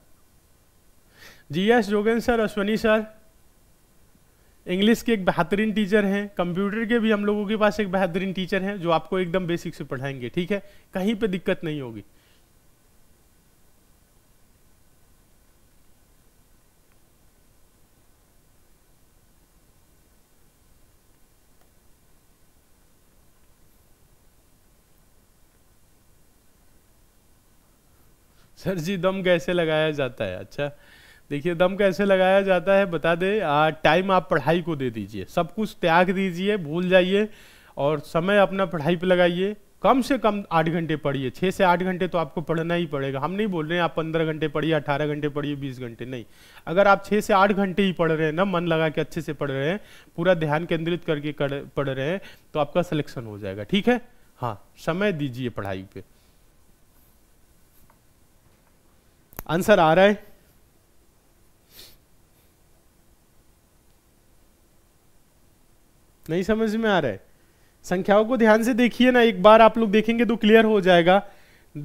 GS Jogen sir Ashwani sir English के एक बेहतरीन टीचर हैं कंप्यूटर के भी हम लोगों के पास एक बेहतरीन टीचर हैं जो आपको एकदम बेसिक से पढ़ाएंगे ठीक है कहीं पे दिक्कत नहीं होगी सर जी दम कैसे लगाया जाता है अच्छा देखिए दम कैसे लगाया जाता है बता दें टाइम आप पढ़ाई को दे दीजिए सब कुछ त्याग दीजिए भूल जाइए और समय अपना पढ़ाई पे लगाइए कम से कम आठ घंटे पढ़िए छः से आठ घंटे तो आपको पढ़ना ही पड़ेगा हम नहीं बोल रहे हैं आप पंद्रह घंटे पढ़िए अठारह घंटे पढ़िए बीस घंटे नहीं अगर आप छः से आठ घंटे ही पढ़ रहे हैं ना मन लगा के अच्छे से पढ़ रहे हैं पूरा ध्यान केंद्रित करके कर, पढ़ रहे हैं तो आपका सिलेक्शन हो जाएगा ठीक है हाँ समय दीजिए पढ़ाई पे आंसर आ रहा है नहीं समझ में आ रहा है संख्याओं को ध्यान से देखिए ना एक बार आप लोग देखेंगे तो क्लियर हो जाएगा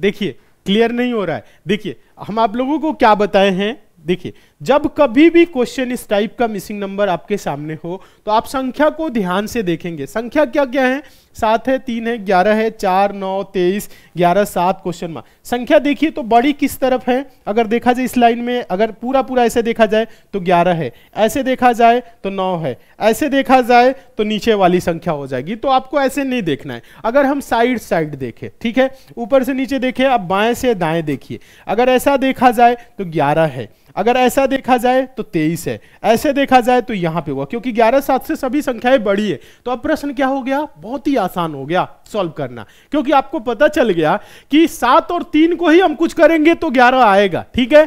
देखिए क्लियर नहीं हो रहा है देखिए हम आप लोगों को क्या बताए हैं देखिए जब कभी भी क्वेश्चन इस टाइप का मिसिंग नंबर आपके सामने हो तो आप संख्या को ध्यान से देखेंगे संख्या क्या क्या है सात है तीन है ग्यारह है चार नौ तेईस ग्यारह सात क्वेश्चन मार्क संख्या देखिए तो बड़ी किस तरफ है अगर देखा जाए इस लाइन में अगर पूरा पूरा ऐसे देखा जाए तो ग्यारह है ऐसे देखा जाए तो नौ है ऐसे देखा जाए तो नीचे वाली संख्या हो जाएगी तो आपको ऐसे नहीं देखना है अगर हम साइड साइड देखें ठीक है ऊपर से नीचे देखें आप बाएं से दाएं देखिए अगर ऐसा देखा जाए तो ग्यारह है अगर ऐसा देखा जाए तो तेईस है ऐसे देखा जाए तो यहां पे हुआ क्योंकि ग्यारह सात से सभी संख्याएं बड़ी है तो अब प्रश्न क्या हो गया बहुत ही आसान हो गया सॉल्व करना क्योंकि आपको पता चल गया कि सात और तीन को ही हम कुछ करेंगे तो ग्यारह आएगा ठीक है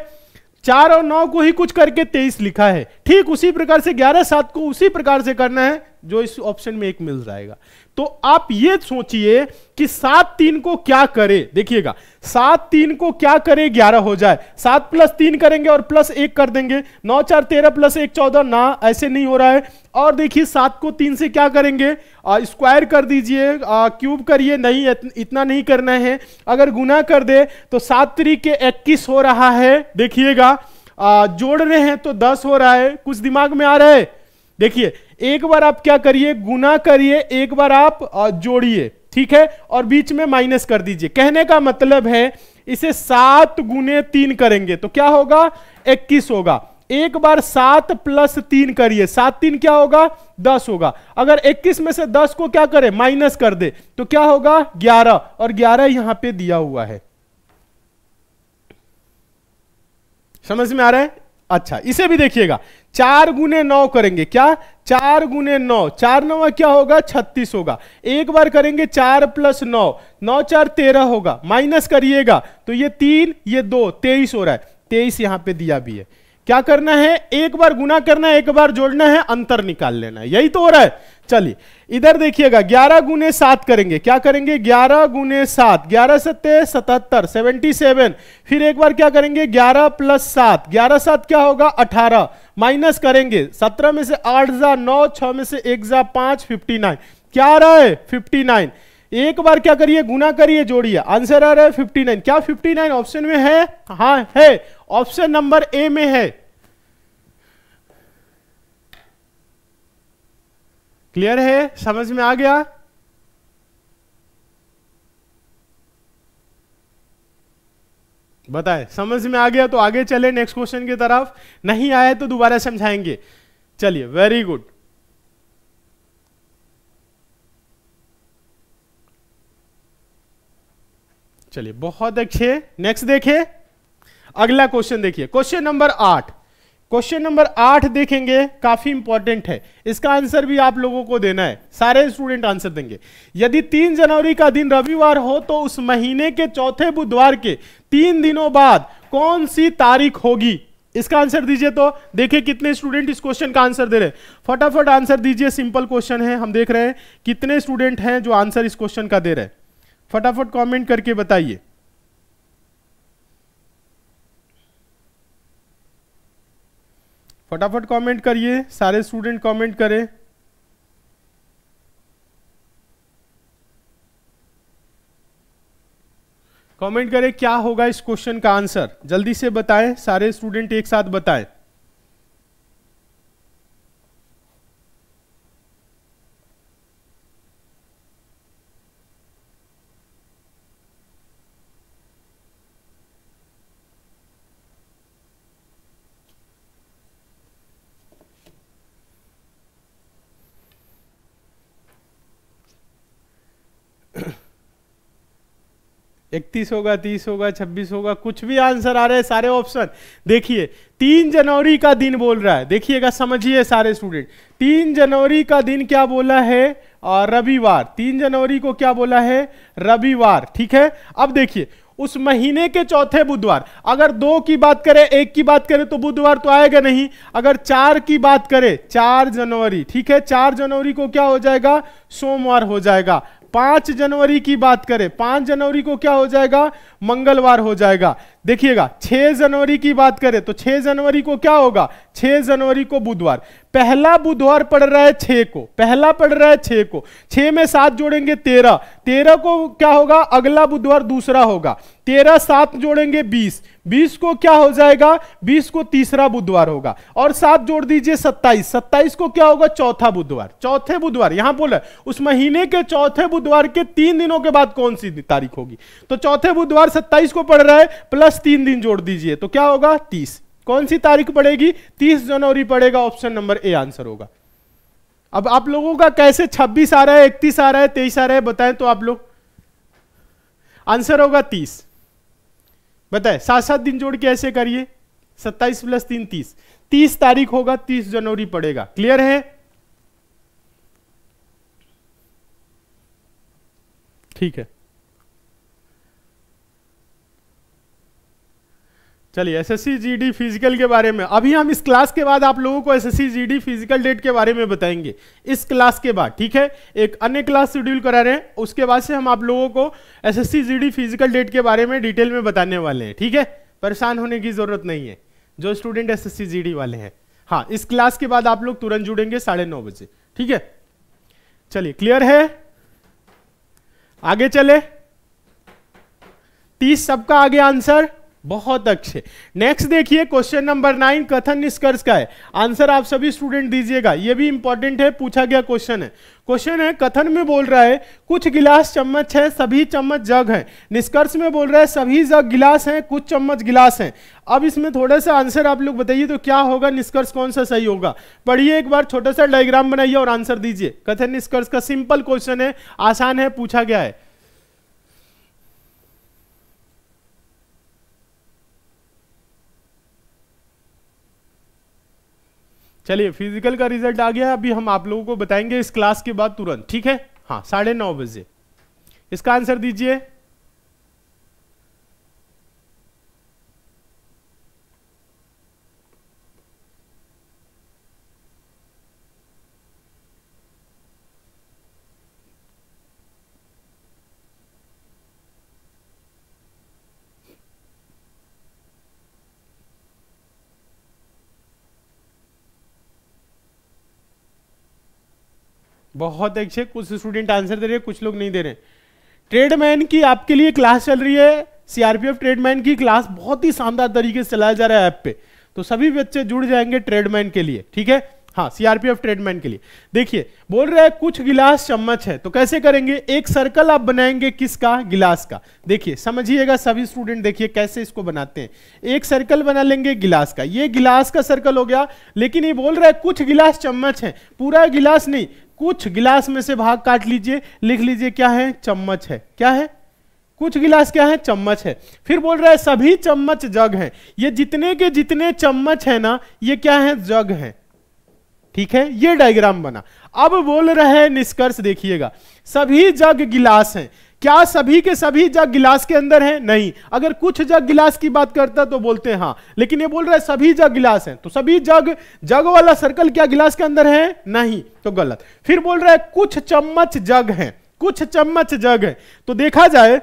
चार और नौ को ही कुछ करके तेईस लिखा है ठीक उसी प्रकार से ग्यारह सात को उसी प्रकार से करना है जो इस ऑप्शन में एक मिल जाएगा तो आप ये सोचिए कि सात तीन को क्या करे देखिएगा सात तीन को क्या करे ग्यारह हो जाए सात प्लस तीन करेंगे और प्लस एक कर देंगे नौ चार तेरह प्लस एक चौदह ना ऐसे नहीं हो रहा है और देखिए सात को तीन से क्या करेंगे स्क्वायर कर दीजिए क्यूब करिए नहीं इतना नहीं करना है अगर गुना कर दे तो सात तरीके इक्कीस हो रहा है देखिएगा जोड़ रहे हैं तो दस हो रहा है कुछ दिमाग में आ रहा है देखिए एक बार आप क्या करिए गुना करिए एक बार आप जोड़िए ठीक है और बीच में माइनस कर दीजिए कहने का मतलब है इसे सात गुने तीन करेंगे तो क्या होगा इक्कीस होगा एक बार सात प्लस तीन करिए सात तीन क्या होगा दस होगा अगर इक्कीस में से दस को क्या करे माइनस कर दे तो क्या होगा ग्यारह और ग्यारह यहां पे दिया हुआ है समझ में आ रहा है अच्छा इसे भी देखिएगा चार गुने नौ करेंगे क्या चार गुने नौ चार नवा क्या होगा छत्तीस होगा एक बार करेंगे चार प्लस नौ नौ चार तेरह होगा माइनस करिएगा तो ये तीन ये दो तेईस हो रहा है तेईस यहां पे दिया भी है क्या करना है एक बार गुना करना है एक बार जोड़ना है अंतर निकाल लेना है यही तो हो रहा है चलिए इधर देखिएगा ग्यारह गुने सात करेंगे क्या करेंगे ग्यारह गुने सात ग्यारह सत्य सतहत्तर सेवेंटी सेवन फिर एक बार क्या करेंगे ग्यारह प्लस सात ग्यारह सात क्या होगा अठारह माइनस करेंगे सत्रह में से आठ जा नौ छह में से एक जा पांच फिफ्टी नाइन क्या आ रहा है फिफ्टी नाइन एक बार क्या करिए गुना करिए जोड़िए आंसर आ रहा है फिफ्टी नाइन क्या फिफ्टी नाइन ऑप्शन में है हाँ है ऑप्शन नंबर ए में है क्लियर है समझ में आ गया बताए समझ में आ गया तो आगे चले नेक्स्ट क्वेश्चन की तरफ नहीं आए तो दोबारा समझाएंगे चलिए वेरी गुड चलिए बहुत अच्छे नेक्स्ट देखे अगला क्वेश्चन देखिए क्वेश्चन नंबर आठ क्वेश्चन नंबर आठ देखेंगे काफी इंपॉर्टेंट है इसका आंसर भी आप लोगों को देना है सारे स्टूडेंट आंसर देंगे यदि तीन जनवरी का दिन रविवार हो तो उस महीने के चौथे बुधवार के तीन दिनों बाद कौन सी तारीख होगी इसका आंसर दीजिए तो देखिए कितने स्टूडेंट इस क्वेश्चन का आंसर दे रहे हैं फटाफट आंसर दीजिए सिंपल क्वेश्चन है हम देख रहे हैं कितने स्टूडेंट हैं जो आंसर इस क्वेश्चन का दे रहे हैं फटाफट कॉमेंट करके बताइए फटाफट कमेंट करिए सारे स्टूडेंट कमेंट करें कमेंट करें क्या होगा इस क्वेश्चन का आंसर जल्दी से बताएं सारे स्टूडेंट एक साथ बताएं इकतीस होगा तीस होगा छब्बीस होगा कुछ भी आंसर आ रहे हैं सारे ऑप्शन देखिए तीन जनवरी का दिन बोल रहा है देखिएगा समझिए सारे स्टूडेंट तीन जनवरी का दिन क्या बोला है और रविवार तीन जनवरी को क्या बोला है रविवार ठीक है अब देखिए उस महीने के चौथे बुधवार अगर दो की बात करें एक की बात करें तो बुधवार तो आएगा नहीं अगर चार की बात करें चार जनवरी ठीक है चार जनवरी को क्या हो जाएगा सोमवार हो जाएगा पांच जनवरी की बात करें पांच जनवरी को क्या हो जाएगा मंगलवार हो जाएगा देखिएगा 6 जनवरी की बात करें तो 6 जनवरी को क्या होगा 6 जनवरी को बुधवार पहला बुधवार पड़ रहा है 6 को पहला पड़ रहा है 6 को 6 में सात जोड़ेंगे 13 13 को क्या होगा अगला बुधवार दूसरा होगा 13 सात जोड़ेंगे 20 20 को क्या हो जाएगा 20 को तीसरा बुधवार होगा और सात जोड़ दीजिए 27 27 को क्या होगा चौथा बुधवार चौथे बुधवार यहां बोला उस महीने के चौथे बुधवार के तीन दिनों के बाद कौन सी तारीख होगी तो चौथे बुधवार सत्ताईस को पड़ रहा है प्लस प्लस तीन दिन जोड़ दीजिए तो क्या होगा तीस कौन सी तारीख पड़ेगी तीस जनवरी पड़ेगा ऑप्शन नंबर ए आंसर होगा अब आप लोगों का कैसे छब्बीस आ रहा है इकतीस आ रहा है तेईस आ रहा है बताएं तो आप लोग आंसर होगा तीस बताए सात सात दिन जोड़ के ऐसे करिए सत्ताईस प्लस तीन तीस तीस तारीख होगा तीस जनवरी पड़ेगा क्लियर है ठीक है चलिए एसएससी जीडी फिजिकल के बारे में अभी हम इस क्लास के बाद आप लोगों को एसएससी जीडी फिजिकल डेट के बारे में बताएंगे इस क्लास के बाद ठीक है एक अन्य क्लास शेड्यूल करा रहे हैं उसके बाद से हम आप लोगों को एसएससी जीडी फिजिकल डेट के बारे में डिटेल में बताने वाले हैं ठीक है परेशान होने की जरूरत नहीं है जो स्टूडेंट एस एस वाले हैं हाँ इस क्लास के बाद आप लोग तुरंत जुड़ेंगे साढ़े नौ बजे ठीक है चलिए क्लियर है आगे चले तीस सबका आगे आंसर बहुत अच्छे नेक्स्ट देखिए क्वेश्चन नंबर नाइन कथन निष्कर्ष का है आंसर आप सभी स्टूडेंट दीजिएगा ये भी इंपॉर्टेंट है पूछा गया क्वेश्चन है क्वेश्चन है कथन में बोल रहा है कुछ गिलास चम्मच है सभी चम्मच जग है निष्कर्ष में बोल रहा है सभी जग गिलास हैं कुछ चम्मच गिलास हैं अब इसमें थोड़ा सा आंसर आप लोग बताइए तो क्या होगा निष्कर्ष कौन सा सही होगा पढ़िए एक बार छोटा सा डायग्राम बनाइए और आंसर दीजिए कथन निष्कर्ष का सिंपल क्वेश्चन है आसान है पूछा गया है चलिए फिजिकल का रिजल्ट आ गया अभी हम आप लोगों को बताएंगे इस क्लास के बाद तुरंत ठीक है हाँ साढ़े नौ बजे इसका आंसर दीजिए बहुत अच्छे कुछ स्टूडेंट आंसर दे रहे हैं कुछ लोग नहीं दे रहे ट्रेडमैन की आपके लिए क्लास चल रही है सीआरपीएफ ट्रेडमैन की क्लास बहुत ही शानदार तरीके से चलाया जा रहा है ऐप पे तो सभी बच्चे जुड़ जाएंगे ट्रेडमैन के लिए ठीक है हाँ सीआरपीएफ ट्रेडमैन के लिए देखिए बोल रहा है कुछ गिलास चम्मच है तो कैसे करेंगे एक सर्कल आप बनाएंगे किसका गिलास का देखिए समझिएगा सभी स्टूडेंट देखिए कैसे इसको बनाते हैं एक सर्कल बना लेंगे गिलास का ये गिलास का सर्कल हो गया लेकिन ये बोल रहा है कुछ गिलास चम्मच है पूरा गिलास नहीं कुछ गिलास में से भाग काट लीजिए लिख लीजिए क्या है चम्मच है क्या है कुछ गिलास क्या है चम्मच है फिर बोल रहा है सभी चम्मच जग हैं ये जितने के जितने चम्मच है ना ये क्या है जग है ठीक है ये डायग्राम बना अब बोल रहा है निष्कर्ष देखिएगा सभी जग गिलास हैं क्या सभी के सभी जग गिलास के अंदर हैं नहीं अगर कुछ जग गिलास की बात करता तो बोलते हैं हाँ लेकिन ये बोल रहा है सभी जग गिलास हैं तो सभी जग जग वाला सर्कल क्या गिलास के अंदर है नहीं तो गलत फिर बोल रहा है कुछ चम्मच जग हैं कुछ चम्मच जग है तो देखा जाए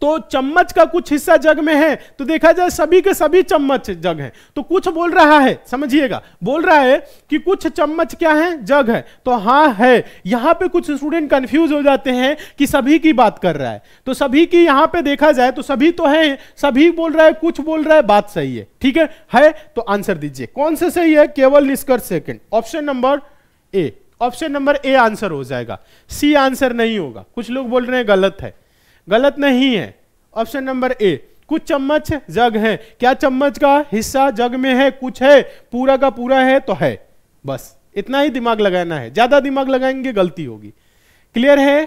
तो चम्मच का कुछ हिस्सा जग में है तो देखा जाए सभी के सभी चम्मच जग है तो कुछ बोल रहा है समझिएगा बोल रहा है कि कुछ चम्मच क्या है जग है तो हाँ है यहां पे कुछ स्टूडेंट कंफ्यूज हो जाते हैं कि सभी की बात कर रहा है तो सभी की यहां पे देखा जाए तो सभी तो है सभी बोल रहा है कुछ बोल रहा है बात सही है ठीक है है तो आंसर दीजिए कौन से सही है केवल निष्कर्ष second option number A option number A answer हो जाएगा सी आंसर नहीं होगा कुछ लोग बोल रहे हैं गलत है गलत नहीं है ऑप्शन नंबर ए कुछ चम्मच जग है क्या चम्मच का हिस्सा जग में है कुछ है पूरा का पूरा है तो है बस इतना ही दिमाग लगाना है ज्यादा दिमाग लगाएंगे गलती होगी क्लियर है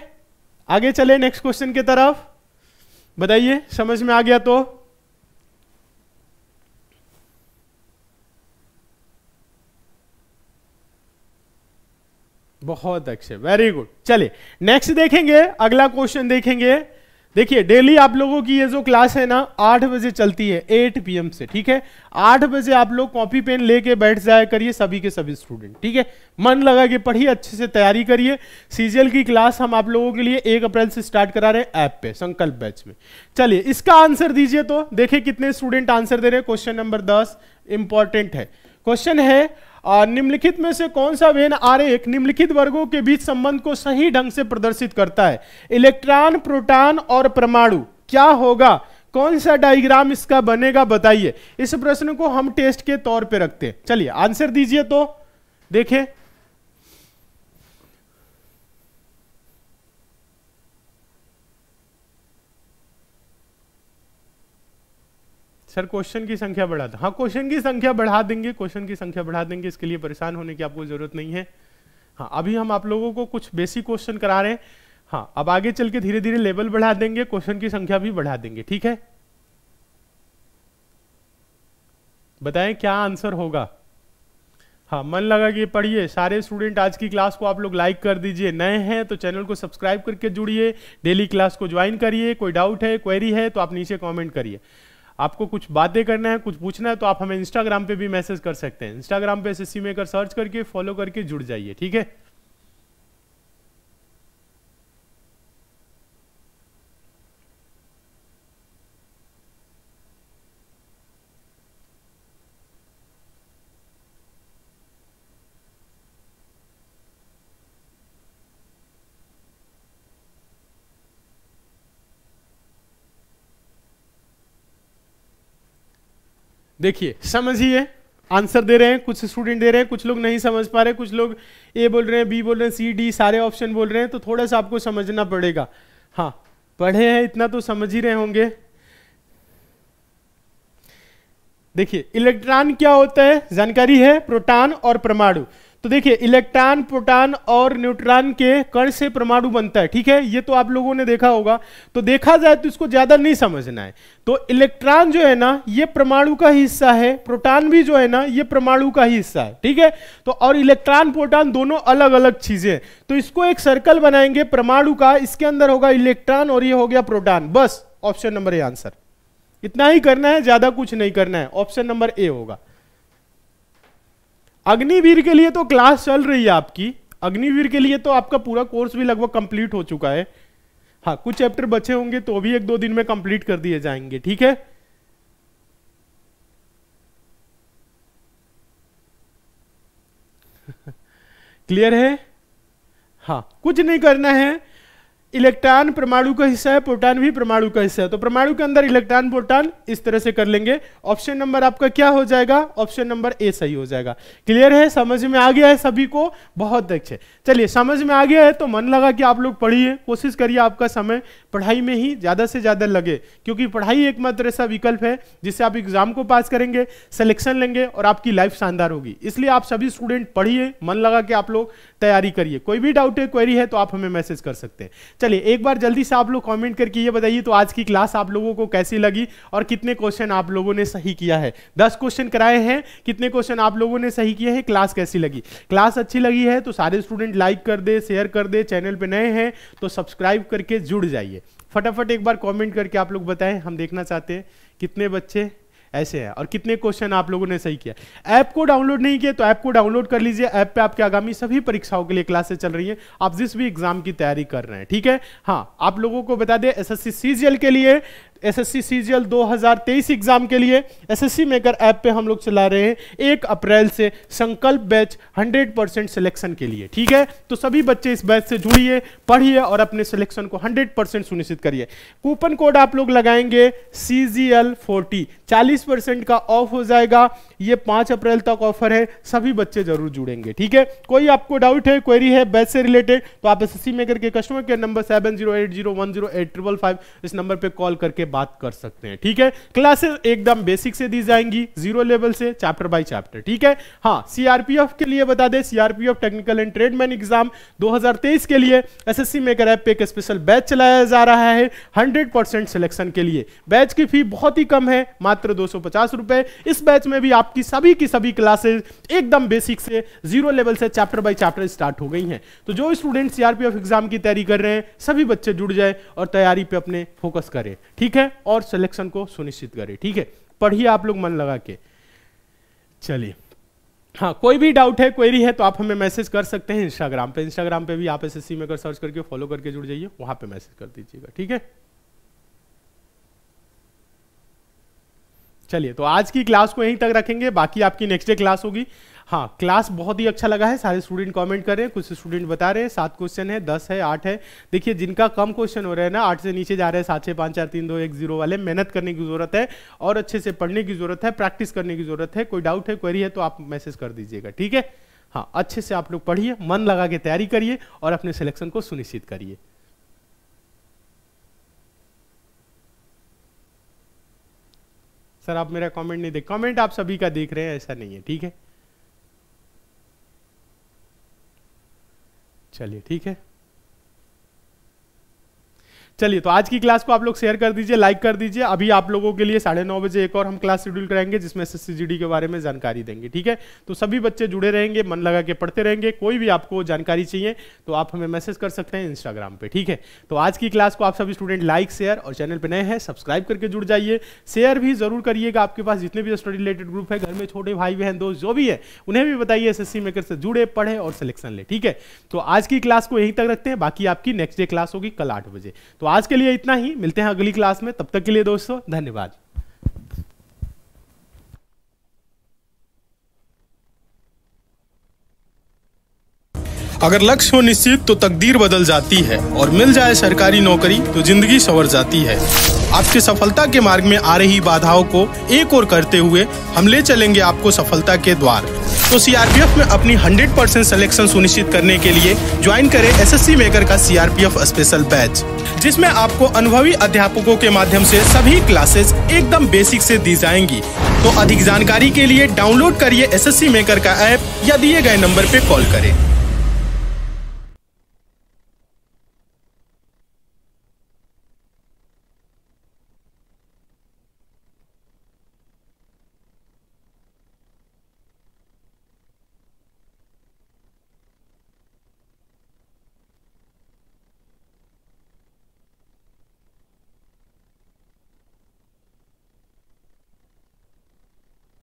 आगे चले नेक्स्ट क्वेश्चन की तरफ बताइए समझ में आ गया तो बहुत अच्छे वेरी गुड चलिए नेक्स्ट देखेंगे अगला क्वेश्चन देखेंगे देखिए डेली आप लोगों की ये जो क्लास है ना आठ बजे चलती है एट पीएम से ठीक है आठ बजे आप लोग कॉपी पेन लेके बैठ जाया करिए सभी के सभी स्टूडेंट ठीक है मन लगा के पढ़िए अच्छे से तैयारी करिए सीजीएल की क्लास हम आप लोगों के लिए एक अप्रैल से स्टार्ट करा रहे हैं ऐप पे संकल्प बैच में चलिए इसका आंसर दीजिए तो देखिए कितने स्टूडेंट आंसर दे रहे हैं क्वेश्चन नंबर दस इंपॉर्टेंट है क्वेश्चन है निम्नलिखित में से कौन सा वेन आरेख निम्नलिखित वर्गों के बीच संबंध को सही ढंग से प्रदर्शित करता है इलेक्ट्रॉन प्रोटॉन और परमाणु क्या होगा कौन सा डायग्राम इसका बनेगा बताइए इस प्रश्न को हम टेस्ट के तौर पे रखते हैं चलिए आंसर दीजिए तो देखें सर क्वेश्चन की संख्या बढ़ा दो हाँ क्वेश्चन की संख्या बढ़ा देंगे क्वेश्चन की संख्या बढ़ा देंगे इसके लिए परेशान होने की आपको जरूरत नहीं है हाँ अभी हम आप लोगों को कुछ बेसिक क्वेश्चन करा रहे हैं हाँ अब आगे चल के धीरे धीरे लेवल बढ़ा देंगे क्वेश्चन की संख्या भी बढ़ा देंगे ठीक है बताएं क्या आंसर होगा हाँ मन लगा कि पढ़िए सारे स्टूडेंट आज की क्लास को आप लोग लाइक कर दीजिए नए हैं तो चैनल को सब्सक्राइब करके जुड़िए डेली क्लास को ज्वाइन करिए कोई डाउट है क्वेरी है तो आप नीचे कमेंट करिए आपको कुछ बातें करना है कुछ पूछना है तो आप हमें इंस्टाग्राम पे भी मैसेज कर सकते हैं इंस्टाग्राम पे एस एस मेकर सर्च करके फॉलो करके जुड़ जाइए ठीक है देखिए समझिए आंसर दे रहे हैं कुछ स्टूडेंट दे रहे हैं कुछ लोग नहीं समझ पा रहे कुछ लोग ए बोल रहे हैं बी बोल रहे हैं सी डी सारे ऑप्शन बोल रहे हैं तो थोड़ा सा आपको समझना पड़ेगा हाँ पढ़े हैं इतना तो समझ ही रहे होंगे देखिए इलेक्ट्रॉन क्या होता है जानकारी है प्रोटॉन और परमाणु तो देखिए इलेक्ट्रॉन प्रोटॉन और न्यूट्रॉन के कण से परमाणु बनता है ठीक है ये तो आप लोगों ने देखा होगा तो देखा जाए तो इसको ज्यादा नहीं समझना है तो इलेक्ट्रॉन जो है ना ये परमाणु का हिस्सा है प्रोटॉन भी जो है ना ये परमाणु का हिस्सा है ठीक है तो और इलेक्ट्रॉन प्रोटॉन दोनों अलग अलग चीजें तो इसको एक सर्कल बनाएंगे परमाणु का इसके अंदर होगा इलेक्ट्रॉन और ये हो गया प्रोटान बस ऑप्शन नंबर ए आंसर इतना ही करना है ज्यादा कुछ नहीं करना है ऑप्शन नंबर ए होगा अग्निवीर के लिए तो क्लास चल रही है आपकी अग्निवीर के लिए तो आपका पूरा कोर्स भी लगभग कंप्लीट हो चुका है हाँ कुछ चैप्टर बचे होंगे तो भी एक दो दिन में कंप्लीट कर दिए जाएंगे ठीक है क्लियर है हाँ कुछ नहीं करना है इलेक्ट्रॉन परमाणु का हिस्सा है प्रोटॉन भी परमाणु का हिस्सा है तो परमाणु के अंदर इलेक्ट्रॉन प्रोटॉन इस तरह से कर लेंगे ऑप्शन नंबर आपका क्या हो जाएगा ऑप्शन नंबर ए सही हो जाएगा क्लियर है समझ में आ गया है सभी को बहुत अच्छे चलिए समझ में आ गया है तो मन लगा कि आप लोग पढ़िए कोशिश करिए आपका समय पढ़ाई में ही ज़्यादा से ज़्यादा लगे क्योंकि पढ़ाई एकमात्र ऐसा विकल्प है जिससे आप एग्जाम को पास करेंगे सिलेक्शन लेंगे और आपकी लाइफ शानदार होगी इसलिए आप सभी स्टूडेंट पढ़िए मन लगा कि आप लोग तैयारी करिए कोई भी डाउट है क्वेरी है तो आप हमें मैसेज कर सकते हैं चलिए एक बार जल्दी से आप लोग कमेंट करके ये बताइए तो आज की क्लास आप लोगों को कैसी लगी और कितने क्वेश्चन आप लोगों ने सही किया है दस क्वेश्चन कराए हैं कितने क्वेश्चन आप लोगों ने सही किए हैं क्लास कैसी लगी क्लास अच्छी लगी है तो सारे स्टूडेंट लाइक कर दे शेयर कर दे चैनल पर नए हैं तो सब्सक्राइब करके जुड़ जाइए फटाफट एक बार कॉमेंट करके आप लोग बताएं हम देखना चाहते हैं कितने बच्चे ऐसे है और कितने क्वेश्चन आप लोगों ने सही किया ऐप को डाउनलोड नहीं किया तो ऐप को डाउनलोड कर लीजिए ऐप पे आपके आगामी सभी परीक्षाओं के लिए क्लासेस चल रही है आप जिस भी एग्जाम की तैयारी कर रहे हैं ठीक है हाँ आप लोगों को बता दें एस एस के लिए एसएससी सीजीएल 2023 एग्जाम के लिए एसएससी मेकर ऐप पे हम लोग चला रहे हैं एक अप्रैल से संकल्प बैच 100 परसेंट सिलेक्शन के लिए ठीक है तो सभी बच्चे इस बैच से जुड़िए पढ़िए और अपने सिलेक्शन को 100 परसेंट सुनिश्चित करिए कूपन कोड आप लोग लगाएंगे सी जी एल फोर्टी चालीस परसेंट का ऑफ हो जाएगा ये पाँच अप्रैल तक ऑफर है सभी बच्चे जरूर जुड़ेंगे ठीक है कोई आपको डाउट है क्वेरी है बैच से रिलेटेड तो आप एस एस सी मेकर के customer care number seven zero eight zero one zero eight triple five इस नंबर पर कॉल करके बात कर सकते हैं ठीक है क्लासेस एकदम बेसिक से दी जाएंगी जीरो लेवल से चैप्टर बाय चैप्टर ठीक है हाँ सीआरपीएफ के लिए बता दे CRPF technical and tradesman exam 2023 के लिए एसएससी मेकर ऐप पे एक स्पेशल बैच चलाया जा रहा है 100% सिलेक्शन के लिए बैच की फी बहुत ही कम है मात्र दो इस बैच में भी आपकी सभी की सभी क्लासेज एकदम बेसिक से जीरो लेवल से चैप्टर बाई चैप्टर स्टार्ट हो गई है तो जो स्टूडेंट सीआरपीएफ एग्जाम की तैयारी कर रहे हैं सभी बच्चे जुड़ जाए और तैयारी पे अपने फोकस करें ठीक है है और सिलेक्शन को सुनिश्चित करें ठीक है पढ़िए आप लोग मन लगा के चलिए हाँ कोई भी डाउट है क्वेरी है तो आप हमें मैसेज कर सकते हैं इंस्टाग्राम पे इंस्टाग्राम पे भी आप एस एस में कर सर्च करके फॉलो करके जुड़ जाइए वहां पे मैसेज कर दीजिएगा ठीक है चलिए तो आज की क्लास को यहीं तक रखेंगे बाकी आपकी नेक्स्ट डे क्लास होगी हाँ क्लास बहुत ही अच्छा लगा है सारे स्टूडेंट कमेंट कर रहे हैं कुछ स्टूडेंट बता रहे हैं सात क्वेश्चन है दस है आठ है देखिए जिनका कम क्वेश्चन हो रहा है ना आठ से नीचे जा रहे हैं सात छः पाँच चार तीन दो एक जीरो वाले मेहनत करने की जरूरत है और अच्छे से पढ़ने की जरूरत है प्रैक्टिस करने की जरूरत है कोई डाउट है क्वेरी है तो आप मैसेज कर दीजिएगा ठीक है हाँ अच्छे से आप लोग पढ़िए मन लगा के तैयारी करिए और अपने सिलेक्शन को सुनिश्चित करिए सर आप मेरा कमेंट नहीं देख कमेंट आप सभी का देख रहे हैं ऐसा नहीं है ठीक है चलिए ठीक है चलिए तो आज की क्लास को आप लोग शेयर कर दीजिए लाइक कर दीजिए अभी आप लोगों के लिए साढ़े नौ बजे एक और हम क्लास शेड्यूल कराएंगे जिसमें एस के बारे में जानकारी देंगे ठीक है तो सभी बच्चे जुड़े रहेंगे मन लगा के पढ़ते रहेंगे कोई भी आपको जानकारी चाहिए तो आप हमें मैसेज कर सकते हैं इंस्टाग्राम पर ठीक है तो आज की क्लास को आप सभी स्टूडेंट लाइक शेयर और चैनल पर नए हैं सब्सक्राइब करके जुड़ जाइए शेयर भी जरूर करिएगा आपके पास जितने भी स्टडी रिलेटेड ग्रुप है घर में छोटे भाई बहन दोस्त जो भी है उन्हें भी बताइए एस मेकर से जुड़े पढ़े और सिलेक्शन ले ठीक है तो आज की क्लास को यहीं तक रखते हैं बाकी आपकी नेक्स्ट डे क्लास होगी कल आठ बजे तो आज के लिए इतना ही मिलते हैं अगली क्लास में तब तक के लिए दोस्तों धन्यवाद अगर लक्ष्य हो निश्चित तो तकदीर बदल जाती है और मिल जाए सरकारी नौकरी तो जिंदगी संवर जाती है आपके सफलता के मार्ग में आ रही बाधाओं को एक और करते हुए हम ले चलेंगे आपको सफलता के द्वार तो सीआरपीएफ में अपनी 100 परसेंट सिलेक्शन सुनिश्चित करने के लिए ज्वाइन करें एसएससी मेकर का सीआरपीएफ स्पेशल बैच जिसमें आपको अनुभवी अध्यापकों के माध्यम से सभी क्लासेस एकदम बेसिक से दी जाएंगी तो अधिक जानकारी के लिए डाउनलोड करिए एसएससी मेकर का ऐप या दिए गए नंबर पे कॉल करें